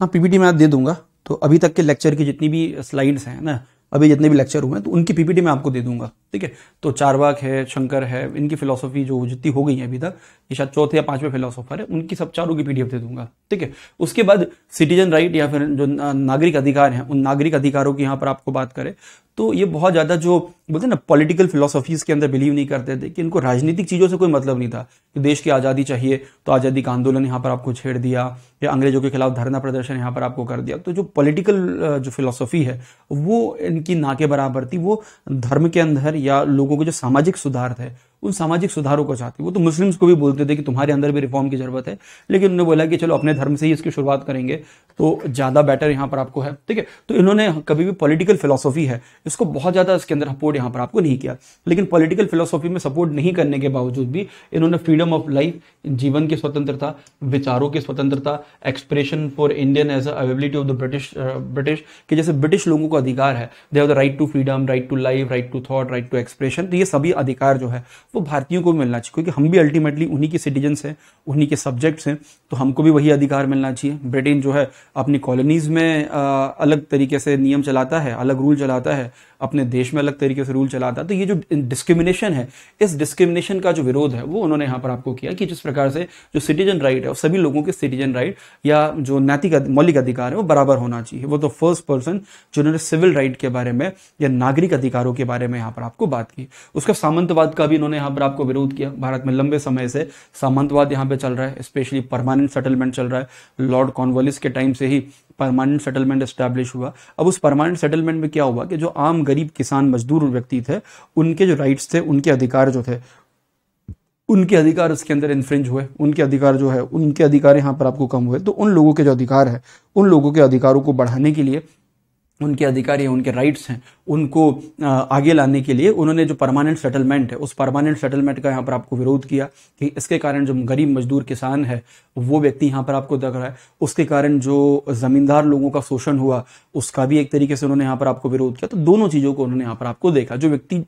[SPEAKER 1] हाँ पीपीटी मैं दे दूंगा तो अभी तक के लेक्चर की जितनी भी स्लाइड्स हैं ना अभी जितने भी लेक्चर हुए हैं तो उनकी पीपीटी मैं आपको दे दूंगा ठीक है तो चारवाक है शंकर है इनकी फिलोसफी जो जितनी हो गई है अभी तक ये शायद चौथे या पांचवें फिलोसोफर है उनकी सब चारों की पीडीएफ दे दूंगा ठीक है उसके बाद सिटीजन राइट या फिर जो नागरिक अधिकार हैं उन नागरिक अधिकारों की यहाँ पर आपको बात करें तो ये बहुत ज़्यादा जो बोलते हैं ना पॉलिटिकल फिलोसफीज़ के अंदर बिलीव नहीं करते थे कि इनको राजनीतिक चीज़ों से कोई मतलब नहीं था कि देश की आज़ादी चाहिए तो आज़ादी का आंदोलन यहाँ पर आपको छेड़ दिया या अंग्रेजों के खिलाफ धरना प्रदर्शन यहाँ पर आपको कर दिया तो जो पॉलिटिकल जो फिलोसफी है वो इनकी ना के बराबर थी वो धर्म के अंदर या लोगों के जो सामाजिक सुधार थे उन सामाजिक सुधारों को चाहती वो तो मुस्लिम्स को भी बोलते थे कि तुम्हारे अंदर भी रिफॉर्म की ज़रूरत है लेकिन उन्होंने बोला कि चलो अपने धर्म से ही इसकी शुरुआत करेंगे तो ज़्यादा बेटर यहाँ पर आपको है ठीक है तो इन्होंने कभी भी पॉलिटिकल फिलोसॉफी है इसको बहुत ज़्यादा इसके अंदर सपोर्ट यहाँ पर आपको नहीं किया लेकिन पॉलिटिकल फिलोसॉफी में सपोर्ट नहीं करने के बावजूद भी इन्होंने फ्रीडम ऑफ लाइफ जीवन की स्वतंत्रता विचारों की स्वतंत्रता expression for Indian as availability of the British British के जैसे ब्रिटिश लोगों को अधिकार है they have the right to freedom right to life right to thought right to expression तो ये सभी अधिकार जो है वो भारतीयों को भी मिलना चाहिए क्योंकि हम भी अल्टीमेटली उन्हीं के सिटीजन्स हैं उन्हीं के सब्जेक्ट्स हैं तो हमको भी वही अधिकार मिलना चाहिए ब्रिटेन जो है अपनी कॉलोनीज़ में अलग तरीके से नियम चलाता है अलग रूल चलाता है अपने देश में अलग तरीके से रूल चला था तो ये जो डिस्क्रिमिनेशन है इस डिस्क्रिमिनेशन का जो विरोध है वो उन्होंने यहाँ पर आपको किया कि जिस प्रकार से जो सिटीजन राइट है सभी लोगों के सिटीजन राइट या जो नैतिक मौलिक अधिकार है वो बराबर होना चाहिए वो तो फर्स्ट पर्सन जिन्होंने सिविल राइट के बारे में या नागरिक अधिकारों के बारे में यहाँ पर आपको बात की उसका सामंतवाद का भी इन्होंने यहाँ पर आपको विरोध किया भारत में लंबे समय से सामंतवाद यहाँ पर चल रहा है स्पेशली परमानेंट सेटलमेंट चल रहा है लॉर्ड कॉन्वलिस के टाइम से ही परमानेंट सेटलमेंट स्टैब्लिश हुआ अब उस परमानेंट सेटलमेंट में क्या हुआ कि जो आम गरीब किसान मजदूर व्यक्ति थे उनके जो राइट्स थे उनके अधिकार जो थे उनके अधिकार उसके अंदर इन्फ्रिंज हुए उनके अधिकार जो है उनके अधिकार यहाँ पर आपको कम हुए तो उन लोगों के जो अधिकार है उन लोगों के अधिकारों को बढ़ाने के लिए उनके अधिकारी हैं उनके राइट्स हैं उनको आगे लाने के लिए उन्होंने जो परमानेंट सेटलमेंट है उस परमानेंट सेटलमेंट का यहाँ पर आपको विरोध किया कि इसके कारण जो गरीब मजदूर किसान है वो व्यक्ति यहाँ पर आपको दख रहा है उसके कारण जो ज़मींदार लोगों का शोषण हुआ उसका भी एक तरीके से उन्होंने यहाँ पर आपको विरोध किया तो दोनों चीज़ों को उन्होंने यहाँ पर आपको देखा जो व्यक्ति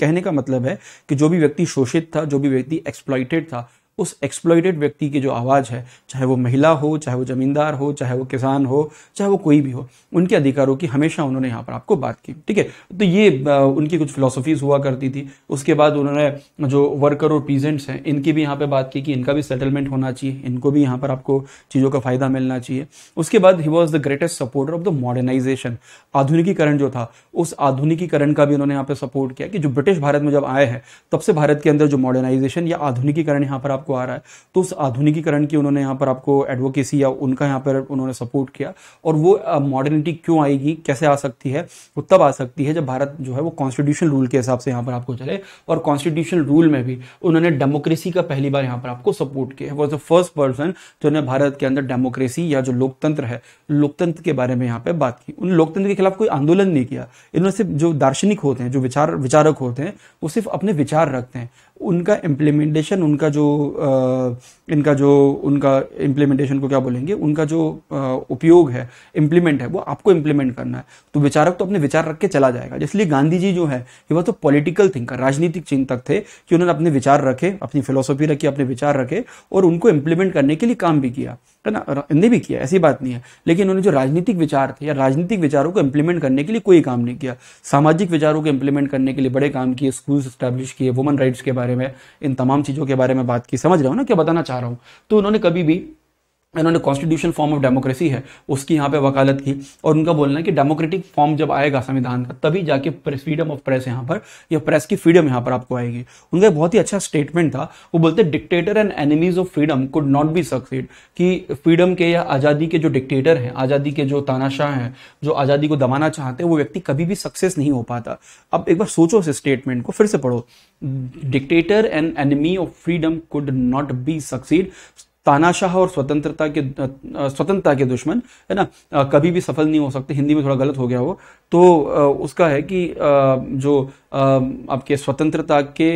[SPEAKER 1] कहने का मतलब है कि जो भी व्यक्ति शोषित था जो भी व्यक्ति एक्सप्लॉइटेड था उस एक्सप्लॉयटेड व्यक्ति की जो आवाज़ है चाहे वो महिला हो चाहे वो ज़मींदार हो चाहे वो किसान हो चाहे वो कोई भी हो उनके अधिकारों की हमेशा उन्होंने यहाँ पर आपको बात की ठीक है तो ये उनकी कुछ फिलोसफीज़ हुआ करती थी उसके बाद उन्होंने जो वर्कर और पीजेंट्स हैं इनकी भी यहाँ पर बात की कि इनका भी सेटलमेंट होना चाहिए इनको भी यहाँ पर आपको चीज़ों का फ़ायदा मिलना चाहिए उसके बाद he was the greatest supporter of the modernisation आधुनिकीकरण जो था उस आधुनिकीकरण का भी उन्होंने यहाँ पर सपोर्ट किया कि जो ब्रिटिश भारत में जब आए हैं तब से भारत के अंदर जो मॉडर्नाइजेशन या आधुनिकीकरण यहाँ पर आप आपको आ रहा है तो उस आधुनिकीकरण की उन्होंने यहाँ पर आपको एडवोकेसी या उनका यहाँ पर उन्होंने सपोर्ट किया और वो मॉडर्निटी क्यों आएगी कैसे आ सकती है वो तब आ सकती है जब भारत जो है वो कॉन्स्टिट्यूशन रूल के हिसाब से यहाँ पर आपको चले और कॉन्स्टिट्यूशन रूल में भी उन्होंने डेमोक्रेसी का पहली बार यहाँ पर आपको सपोर्ट किया वॉज द फर्स्ट पर्सन जिन्होंने भारत के अंदर डेमोक्रेसी या जो लोकतंत्र है लोकतंत्र के बारे में यहाँ पर बात की उन लोकतंत्र के खिलाफ कोई आंदोलन नहीं किया इन्होंने सिर्फ जो दार्शनिक होते हैं जो विचार विचारक होते हैं वो सिर्फ अपने विचार रखते हैं उनका इम्प्लीमेंटेशन उनका जो आ, इनका जो उनका इम्प्लीमेंटेशन को क्या बोलेंगे उनका जो उपयोग है इम्प्लीमेंट है वो आपको इम्प्लीमेंट करना है तो विचारक तो अपने विचार रख के चला जाएगा इसलिए गांधी जी जो है ये वह तो पॉलिटिकल थिंकर राजनीतिक चिंतक थे कि उन्होंने अपने विचार रखे अपनी फिलोसफी रखी अपने विचार रखे और उनको इम्प्लीमेंट करने के लिए काम भी किया है ना ने भी किया ऐसी बात नहीं है लेकिन उन्होंने जो राजनीतिक विचार थे या राजनीतिक विचारों को इम्प्लीमेंट करने के लिए कोई काम नहीं किया सामाजिक विचारों को इम्प्लीमेंट करने के लिए बड़े काम किए स्कूल स्टैब्लिश किए वुमन राइट्स के बारे में इन तमाम चीज़ों के बारे में बात की समझ रहा हूँ ना क्या बताना चाह रहा हूँ तो उन्होंने कभी भी इन्होंने कॉन्स्टिट्यूशन फॉर्म ऑफ डेमोक्रेसी है उसकी यहाँ पे वकालत की और उनका बोलना है कि डेमोक्रेटिक फॉर्म जब आएगा संविधान का तभी जाके फ्रीडम ऑफ प्रेस यहाँ पर या प्रेस की फ्रीडम यहाँ पर आपको आएगी उनका एक बहुत ही अच्छा स्टेटमेंट था वो बोलते dictator and enemies of freedom could not be succeed कि फ्रीडम के या आज़ादी के जो डिक्टेटर हैं आज़ादी के जो तानाशाह हैं जो आज़ादी को दबाना चाहते हैं वो व्यक्ति कभी भी सक्सेस नहीं हो पाता अब एक बार सोचो इस स्टेटमेंट को फिर से पढ़ो dictator and enemy of freedom could not be succeed तानाशाह और स्वतंत्रता के स्वतंत्रता के दुश्मन है ना कभी भी सफल नहीं हो सकते हिंदी में थोड़ा गलत हो गया वो तो उसका है कि जो आपके स्वतंत्रता के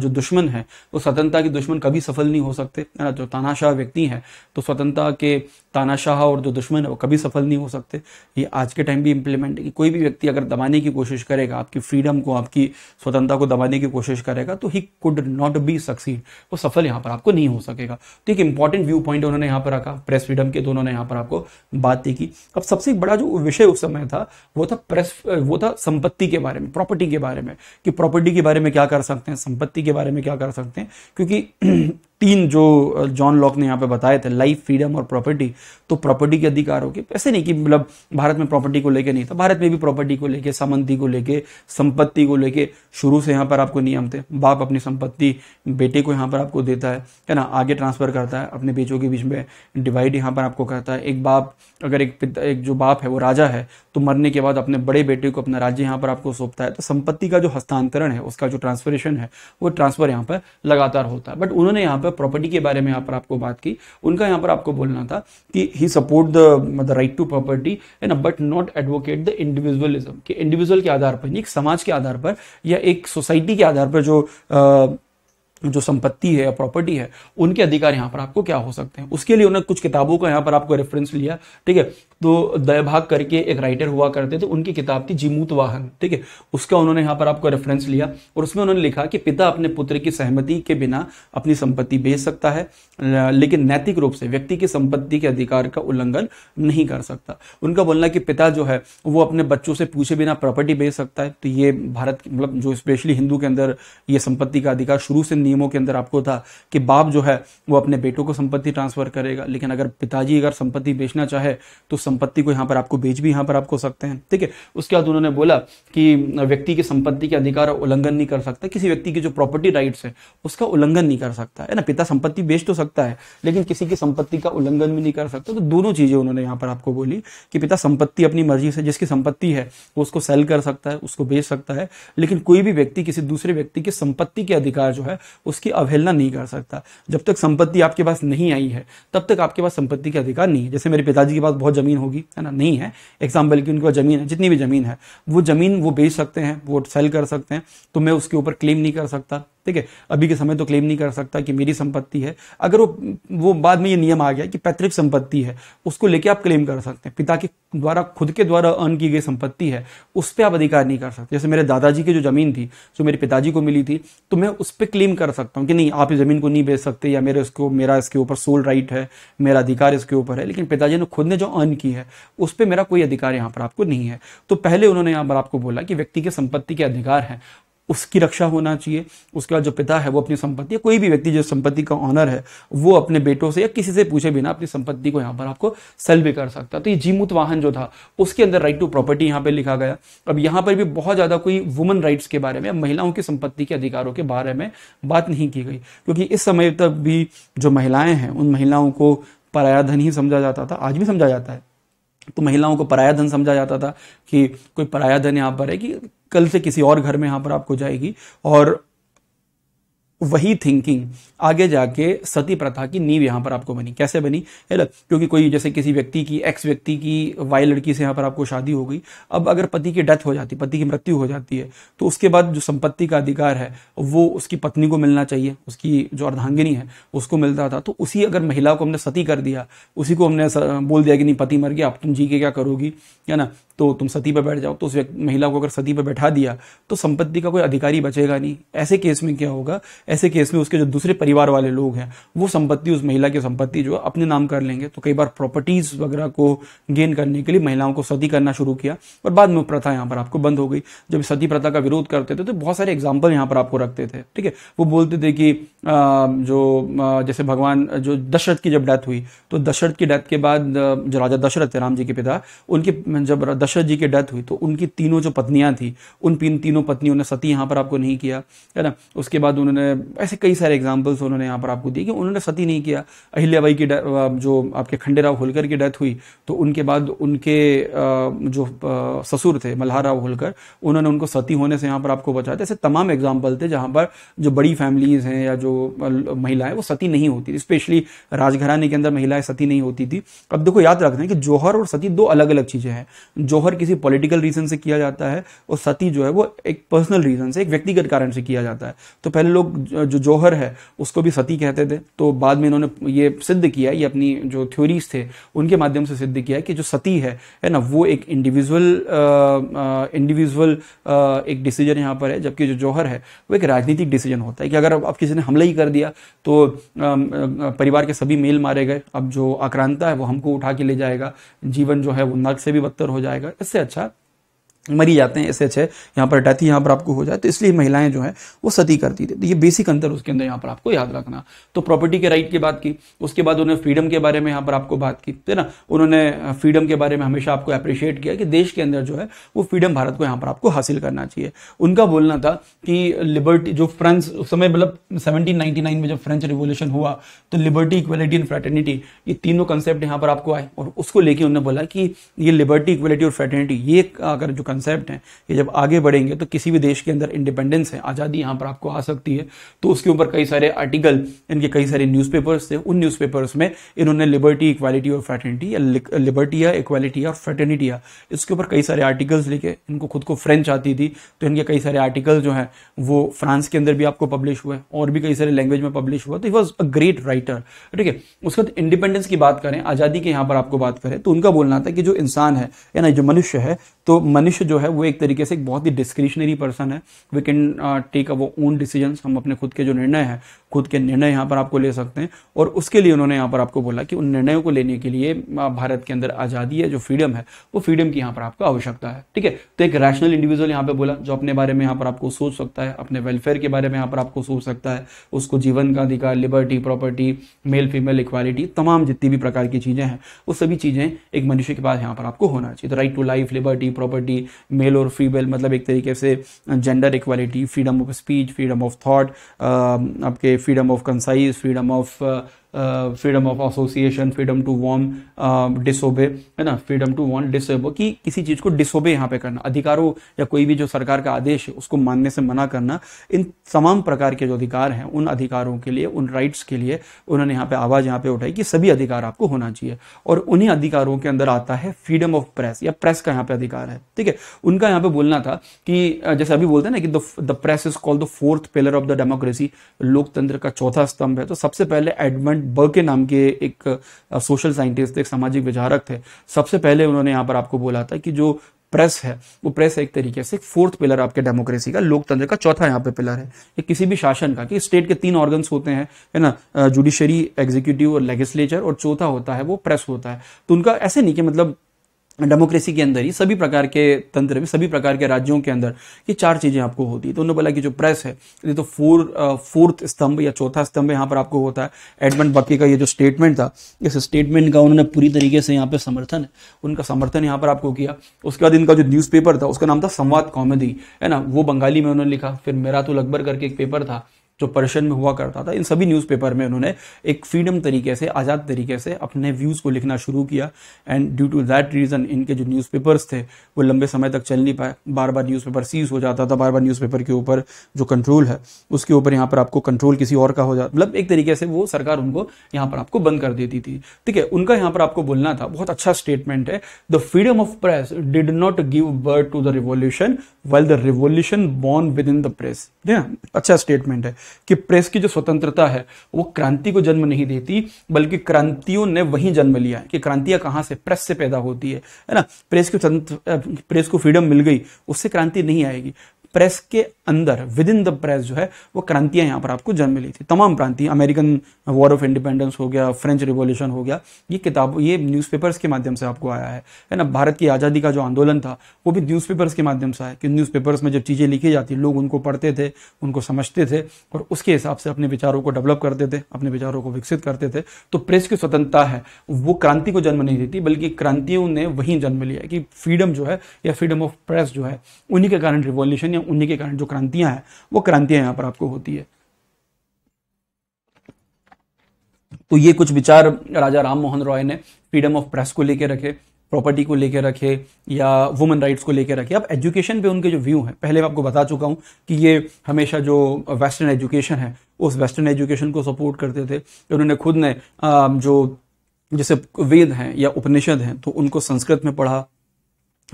[SPEAKER 1] जो दुश्मन हैं वो स्वतंत्रता के दुश्मन कभी सफल नहीं हो सकते जो तानाशाह व्यक्ति हैं तो स्वतंत्रता के तानाशाह और जो दुश्मन है वो कभी सफल नहीं हो सकते ये आज के टाइम भी इम्प्लीमेंट है कि कोई भी व्यक्ति अगर दबाने की कोशिश करेगा आपकी फ्रीडम को आपकी स्वतंत्रता को दबाने की कोशिश करेगा तो he could not be succeed वो सफल यहाँ पर आपको नहीं हो सकेगा तो एक इंपॉर्टेंट व्यू पॉइंट उन्होंने यहाँ पर रखा प्रेस फ्रीडम के दोनों तो ने यहाँ पर आपको बात की अब सबसे बड़ा जो विषय उस समय था वो था प्रेस वो था संपत्ति के बारे में प्रॉपर्टी के बारे में कि प्रॉपर्टी के बारे में क्या कर सकते हैं संपत्ति के बारे में क्या कर सकते हैं क्योंकि तीन जो जॉन लॉक ने यहाँ पे बताए थे लाइफ फ्रीडम और प्रॉपर्टी तो प्रॉपर्टी के अधिकार हो गए ऐसे नहीं कि मतलब भारत में प्रॉपर्टी को लेके नहीं था भारत में भी प्रॉपर्टी को लेके संबंधि को लेके संपत्ति को लेके शुरू से यहाँ पर आपको नियम थे बाप अपनी संपत्ति बेटे को यहाँ पर आपको देता है है ना आगे ट्रांसफर करता है अपने बेचों के बीच में डिवाइड यहाँ पर आपको करता है एक बाप अगर एक एक जो बाप है वो राजा है तो मरने के बाद अपने बड़े बेटे को अपना राज्य यहाँ पर आपको सौंपता है तो संपत्ति का जो हस्तांतरण है उसका जो ट्रांसफरेशन है वो ट्रांसफर यहाँ पर लगातार होता है बट उन्होंने यहाँ पर प्रॉपर्टी के बारे में यहाँ पर आपको बात की उनका यहाँ पर आपको बोलना था कि ही सपोर्ट द मतलब राइट टू प्रॉपर्टी है ना but not advocate the individualism कि इंडिविजुअल के आधार पर नहीं समाज के आधार पर या एक सोसाइटी के आधार पर जो आ, जो संपत्ति है या प्रॉपर्टी है उनके अधिकार यहाँ पर आपको क्या हो सकते हैं उसके लिए उन्होंने कुछ किताबों का यहाँ पर आपको रेफरेंस लिया ठीक है तो दयाभाग करके एक राइटर हुआ करते थे उनकी किताब थी जीमूत वाहन ठीक है उसका उन्होंने यहाँ पर आपको रेफरेंस लिया और उसमें उन्होंने लिखा कि पिता अपने पुत्र की सहमति के बिना अपनी संपत्ति बेच सकता है लेकिन नैतिक रूप से व्यक्ति की संपत्ति के अधिकार का उल्लंघन नहीं कर सकता उनका बोलना कि पिता जो है वो अपने बच्चों से पूछे बिना प्रॉपर्टी बेच सकता है तो ये भारत मतलब जो स्पेशली हिंदू के अंदर ये संपत्ति का अधिकार शुरू से नियमों के अंदर आपको था कि बाप जो है वो अपने बेटों को संपत्ति ट्रांसफर करेगा लेकिन अगर पिताजी अगर संपत्ति बेचना चाहे तो संपत्ति को यहाँ पर आपको बेच भी यहाँ पर आपको सकते हैं ठीक है उसके बाद उन्होंने बोला कि व्यक्ति की संपत्ति के अधिकार उल्लंघन नहीं कर सकता किसी व्यक्ति की जो प्रॉपर्टी राइट्स है उसका उल्लंघन नहीं कर सकता है ना पिता संपत्ति बेच तो सकता है लेकिन किसी की संपत्ति का उल्लंघन भी नहीं कर सकता तो दोनों चीज़ें उन्होंने यहाँ पर आपको बोली कि पिता संपत्ति अपनी मर्जी से जिसकी संपत्ति है वो उसको सेल कर सकता है उसको बेच सकता है लेकिन कोई भी व्यक्ति किसी दूसरे व्यक्ति की संपत्ति के अधिकार जो है उसकी अवहेलना नहीं कर सकता जब तक संपत्ति आपके पास नहीं आई है तब तक आपके पास संपत्ति के अधिकार नहीं है जैसे मेरे पिताजी के पास बहुत जमीन ज़मीन होगी है ना नहीं है एग्जाम्पल की उनके पास ज़मीन है जितनी भी ज़मीन है वो ज़मीन वो बेच सकते हैं वो सेल कर सकते हैं तो मैं उसके ऊपर क्लेम नहीं कर सकता ठीक है अभी के समय तो क्लेम नहीं कर सकता कि मेरी संपत्ति है अगर वो वो बाद में ये नियम आ गया कि पैतृक संपत्ति है उसको लेके आप क्लेम कर सकते हैं पिता के द्वारा खुद के द्वारा अर्न की गई संपत्ति है उस पर आप अधिकार नहीं कर सकते जैसे मेरे दादाजी की जो ज़मीन थी जो मेरे पिताजी को मिली थी तो मैं उस पर क्लेम कर सकता हूँ कि नहीं आप इस ज़मीन को नहीं बेच सकते या मेरे उसको मेरा इसके ऊपर सोल राइट है मेरा अधिकार इसके ऊपर है लेकिन पिताजी ने खुद ने जो अर्न की है उस पर मेरा कोई अधिकार यहाँ पर आपको नहीं है तो पहले उन्होंने यहाँ पर आपको बोला कि व्यक्ति के संपत्ति के अधिकार हैं उसकी रक्षा होना चाहिए उसके बाद जो पिता है वो अपनी संपत्ति कोई भी व्यक्ति जो संपत्ति का ऑनर है वो अपने बेटों से या किसी से पूछे बिना अपनी संपत्ति को यहाँ पर आपको सेल भी कर सकता तो ये जीमूत वाहन जो था उसके अंदर राइट टू प्रॉपर्टी यहाँ पर लिखा गया अब यहाँ पर भी बहुत ज़्यादा कोई वुमन राइट्स के बारे में महिलाओं की संपत्ति के अधिकारों के बारे में बात नहीं की गई क्योंकि इस समय तक भी जो महिलाएं हैं उन महिलाओं को पराया धन ही समझा जाता था आज भी समझा जाता है तो महिलाओं को पराया धन समझा जाता था कि कोई पराया धन यहाँ पर है कि कल से किसी और घर में यहाँ पर आपको जाएगी और वही थिंकिंग आगे जाके सती प्रथा की नींव यहां पर आपको बनी कैसे बनी है ना क्योंकि कोई जैसे किसी व्यक्ति की एक्स व्यक्ति की वाई लड़की से यहां पर आपको शादी हो गई अब अगर पति की डेथ हो जाती पति की मृत्यु हो जाती है तो उसके बाद जो संपत्ति का अधिकार है वो उसकी पत्नी को मिलना चाहिए उसकी जो अर्धांगिनी है उसको मिलता था तो उसी अगर महिला को हमने सती कर दिया उसी को हमने बोल दिया कि नहीं पति मर गया अब तुम जी के क्या करोगी है ना तो तुम सती पर बैठ जाओ तो उस महिला को अगर सती पर बैठा दिया तो संपत्ति का कोई अधिकारी बचेगा नहीं ऐसे केस में क्या होगा ऐसे केस में उसके जो दूसरे परिवार वाले लोग हैं वो संपत्ति उस महिला की संपत्ति जो अपने नाम कर लेंगे तो कई बार प्रॉपर्टीज वगैरह को गेन करने के लिए महिलाओं को सती करना शुरू किया और बाद में प्रथा यहाँ पर आपको बंद हो गई जब सती प्रथा का विरोध करते थे तो बहुत सारे एग्जाम्पल यहाँ पर आपको रखते थे ठीक है वो बोलते थे कि जो जैसे भगवान जो दशरथ की जब डेथ हुई तो दशरथ की डेथ के बाद जो राजा दशरथ थे राम जी के पिता उनके जब दशरथ जी की डेथ हुई तो उनकी तीनों जो पत्नियां थी उन तीनों पत्नियों ने सती यहां पर आपको नहीं किया है ना उसके बाद उन्होंने ऐसे कई सारे एग्जाम्पल्स उन्होंने यहां पर आपको दिए कि उन्होंने सती नहीं किया अहिल्याबाई की जो आपके खंडेराव होलकर की डेथ हुई तो उनके बाद उनके जो ससुर थे मल्हाराव होलकर उन्होंने उनको सती होने से यहां पर आपको बचाया ऐसे तमाम एग्जाम्पल थे जहां पर जो बड़ी फैमिलीज़ हैं या जो महिलाएं वो सती नहीं होती थी स्पेशली राजघराने के अंदर महिलाएं सती नहीं होती थी अब देखो याद रखते हैं कि जौहर और सती दो अलग अलग चीज़ें हैं जो जौहर किसी पॉलिटिकल रीजन से किया जाता है और सती जो है वो एक पर्सनल रीजन से एक व्यक्तिगत कारण से किया जाता है तो पहले लोग जो जौहर है उसको भी सती कहते थे तो बाद में इन्होंने ये सिद्ध किया ये अपनी जो थ्योरीज थे उनके माध्यम से सिद्ध किया कि जो सती है है ना वो एक इंडिविजुअल इंडिविजुअल एक डिसीजन यहाँ पर है जबकि जो जौहर है वो एक राजनीतिक डिसीजन होता है कि अगर अब किसी ने हमला ही कर दिया तो परिवार के सभी मेल मारे गए अब जो आक्रांता है वो हमको उठा के ले जाएगा जीवन जो है वो नर्क से भी बदतर हो जाएगा Ist der Chat? मरी जाते हैं ऐसे अच्छे यहाँ पर डेथ यहाँ पर आपको हो जाए तो इसलिए महिलाएं जो है वो सती करती थी तो ये बेसिक अंतर उसके अंदर यहाँ पर आपको याद रखना तो प्रॉपर्टी के राइट की बात की उसके बाद उन्होंने फ्रीडम के बारे में यहाँ पर आपको बात की है ना उन्होंने फ्रीडम के बारे में हमेशा आपको अप्रिशिएट किया कि देश के अंदर जो है वो फ्रीडम भारत को यहाँ पर आपको हासिल करना चाहिए उनका बोलना था कि लिबर्टी जो फ्रेंच उस समय मतलब सेवनटीन में जब फ्रेंच रिवोल्यूशन हुआ तो लिबर्टी इक्वलिटी एंड फ्रेटर्निटी ये तीनों कंसेप्ट यहाँ पर आपको आए और उसको लेके उन्होंने बोला कि ये लिबर्टी इक्वलिटी और फ्रेटर्निटी ये अगर जो कंसेप्ट हैं कि जब आगे बढ़ेंगे तो किसी भी देश के अंदर इंडिपेंडेंस है आज़ादी यहाँ पर आपको आ सकती है तो उसके ऊपर कई सारे आर्टिकल इनके कई सारे न्यूज़पेपर्स थे उन न्यूज़पेपर्स में इन्होंने लिबर्टी इक्वालिटी और फ्रेटर्निटी या लिबर्टी या इक्वालिटी और फ्रेटर्निटी या इसके ऊपर कई सारे आर्टिकल्स लिखे इनको खुद को फ्रेंच आती थी तो इनके कई सारे आर्टिकल जो हैं वो फ्रांस के अंदर भी आपको पब्लिश हुए और भी कई सारे लैंग्वेज में पब्लिश हुआ तो he was a great writer ठीक है उसके बाद इंडिपेंडेंस की बात करें आज़ादी के यहाँ पर आपको बात करें तो उनका बोलना था कि जो इंसान है या ना जो मनुष्य है तो मनुष्य जो है वो एक तरीके से एक बहुत ही डिस्क्रिशनरी पर्सन है we can take our own decision हम अपने खुद के जो निर्णय है खुद के निर्णय यहाँ पर आपको ले सकते हैं और उसके लिए उन्होंने यहाँ पर आपको बोला कि उन निर्णयों को लेने के लिए uh, भारत के अंदर आज़ादी है जो फ्रीडम है वो फ्रीडम की यहाँ पर आपको आवश्यकता है ठीक है तो एक रैशनल इंडिविजुअल यहाँ पे बोला जो अपने बारे में यहाँ पर आपको सोच सकता है अपने वेलफेयर के बारे में यहाँ पर आपको सोच सकता है उसको जीवन का अधिकार liberty property male female equality तमाम जितनी भी प्रकार की चीज़ें हैं वो सभी चीज़ें एक मनुष्य के पास यहाँ पर आपको होना चाहिए तो right to life liberty property male और फीमेल मतलब एक तरीके से gender equality freedom of speech freedom of thought आपके freedom of conscience freedom of freedom of association freedom to one disobey है ना फ्रीडम टू वॉन डिसोबे कि किसी चीज़ को डिसोबे यहाँ पे करना अधिकारों या कोई भी जो सरकार का आदेश है उसको मानने से मना करना इन तमाम प्रकार के जो अधिकार हैं उन अधिकारों के लिए उन राइट्स के लिए उन्होंने यहाँ पे आवाज़ यहाँ पे उठाई कि सभी अधिकार आपको होना चाहिए और उन्हीं अधिकारों के अंदर आता है फ्रीडम ऑफ प्रेस या प्रेस का यहाँ पे अधिकार है ठीक है उनका यहाँ पे बोलना था कि जैसे अभी बोलते हैं ना कि the press is called the fourth pillar of the democracy लोकतंत्र का चौथा स्तंभ है तो सबसे पहले एडमंड बर्के नाम के एक सोशल साइंटिस्ट एक सामाजिक विचारक थे सबसे पहले उन्होंने यहाँ पर आपको बोला था कि जो प्रेस है वो प्रेस है एक तरीके से फोर्थ पिलर आपके डेमोक्रेसी का लोकतंत्र का चौथा यहाँ पे पिलर है ये किसी भी शासन का कि स्टेट के तीन ऑर्गन्स होते हैं है ना जुडिशरी एग्जीक्यूटिव और लेजिस्लेचर और चौथा होता है वो प्रेस होता है तो उनका ऐसे नहीं कि मतलब डेमोक्रेसी के अंदर ही सभी प्रकार के तंत्र में सभी प्रकार के राज्यों के अंदर ये चार चीज़ें आपको होती है तो उन्होंने बोला कि जो प्रेस है ये तो फोर फोर्थ स्तंभ या चौथा स्तंभ यहाँ पर आपको होता है एडमंड बकी का ये जो स्टेटमेंट था इस स्टेटमेंट का उन्होंने पूरी तरीके से यहाँ पर समर्थन उनका समर्थन यहाँ पर आपको किया उसके बाद इनका जो न्यूज था उसका नाम था संवाद कॉमेडी है ना वो बंगाली में उन्होंने लिखा फिर मेरा तो अकबर करके एक पेपर था जो पर्शियन में हुआ करता था इन सभी न्यूज़पेपर में उन्होंने एक फ्रीडम तरीके से आज़ाद तरीके से अपने व्यूज़ को लिखना शुरू किया and due to that reason इनके जो न्यूज़पेपर्स थे वो लंबे समय तक चल नहीं पाए बार बार न्यूज़पेपर सीज हो जाता था बार बार न्यूज़पेपर के ऊपर जो कंट्रोल है उसके ऊपर यहाँ पर आपको कंट्रोल किसी और का हो जाता मतलब एक तरीके से वो सरकार उनको यहाँ पर आपको बंद कर देती थी ठीक है उनका यहाँ पर आपको बोलना था बहुत अच्छा स्टेटमेंट है the freedom of press did not give birth to the revolution well the revolution born within the press अच्छा स्टेटमेंट है कि प्रेस की जो स्वतंत्रता है वो क्रांति को जन्म नहीं देती बल्कि क्रांतियों ने वहीं जन्म लिया है कि क्रांतियां कहां से प्रेस से पैदा होती है है ना प्रेस की प्रेस को फ्रीडम मिल गई उससे क्रांति नहीं आएगी प्रेस के अंदर विद इन द प्रेस जो है वो क्रांतियां यहां पर आपको जन्म ली थी तमाम क्रांति अमेरिकन वॉर ऑफ इंडिपेंडेंस हो गया फ्रेंच रिवॉल्यूशन हो गया ये किताब ये न्यूज़पेपर्स के माध्यम से आपको आया है है ना भारत की आज़ादी का जो आंदोलन था वो भी न्यूज़पेपर्स के माध्यम से आया कि न्यूज़पेपर्स में जब चीज़ें लिखी जाती लोग उनको पढ़ते थे उनको समझते थे और उसके हिसाब से अपने विचारों को डेवलप करते थे अपने विचारों को विकसित करते थे तो प्रेस की स्वतंत्रता है वो क्रांति को जन्म नहीं देती बल्कि क्रांतियों ने वहीं जन्म लिया कि फ्रीडम जो है या फ्रीडम ऑफ प्रेस जो है उन्हीं के कारण रिवॉल्यूशन या उन्हीं के कारण जो क्रांतियां हैं वो क्रांतियां यहां पर आपको होती है तो ये कुछ विचार राजा राम मोहन रॉय ने फ्रीडम ऑफ प्रेस को लेकर रखे प्रॉपर्टी को लेकर रखे या वुमेन राइट्स को लेकर रखे अब एजुकेशन पे उनके जो व्यू हैं पहले मैं आपको बता चुका हूँ कि ये हमेशा जो वेस्टर्न एजुकेशन है उस वेस्टर्न एजुकेशन को सपोर्ट करते थे उन्होंने खुद ने जो जैसे वेद हैं या उपनिषद हैं तो उनको संस्कृत में पढ़ा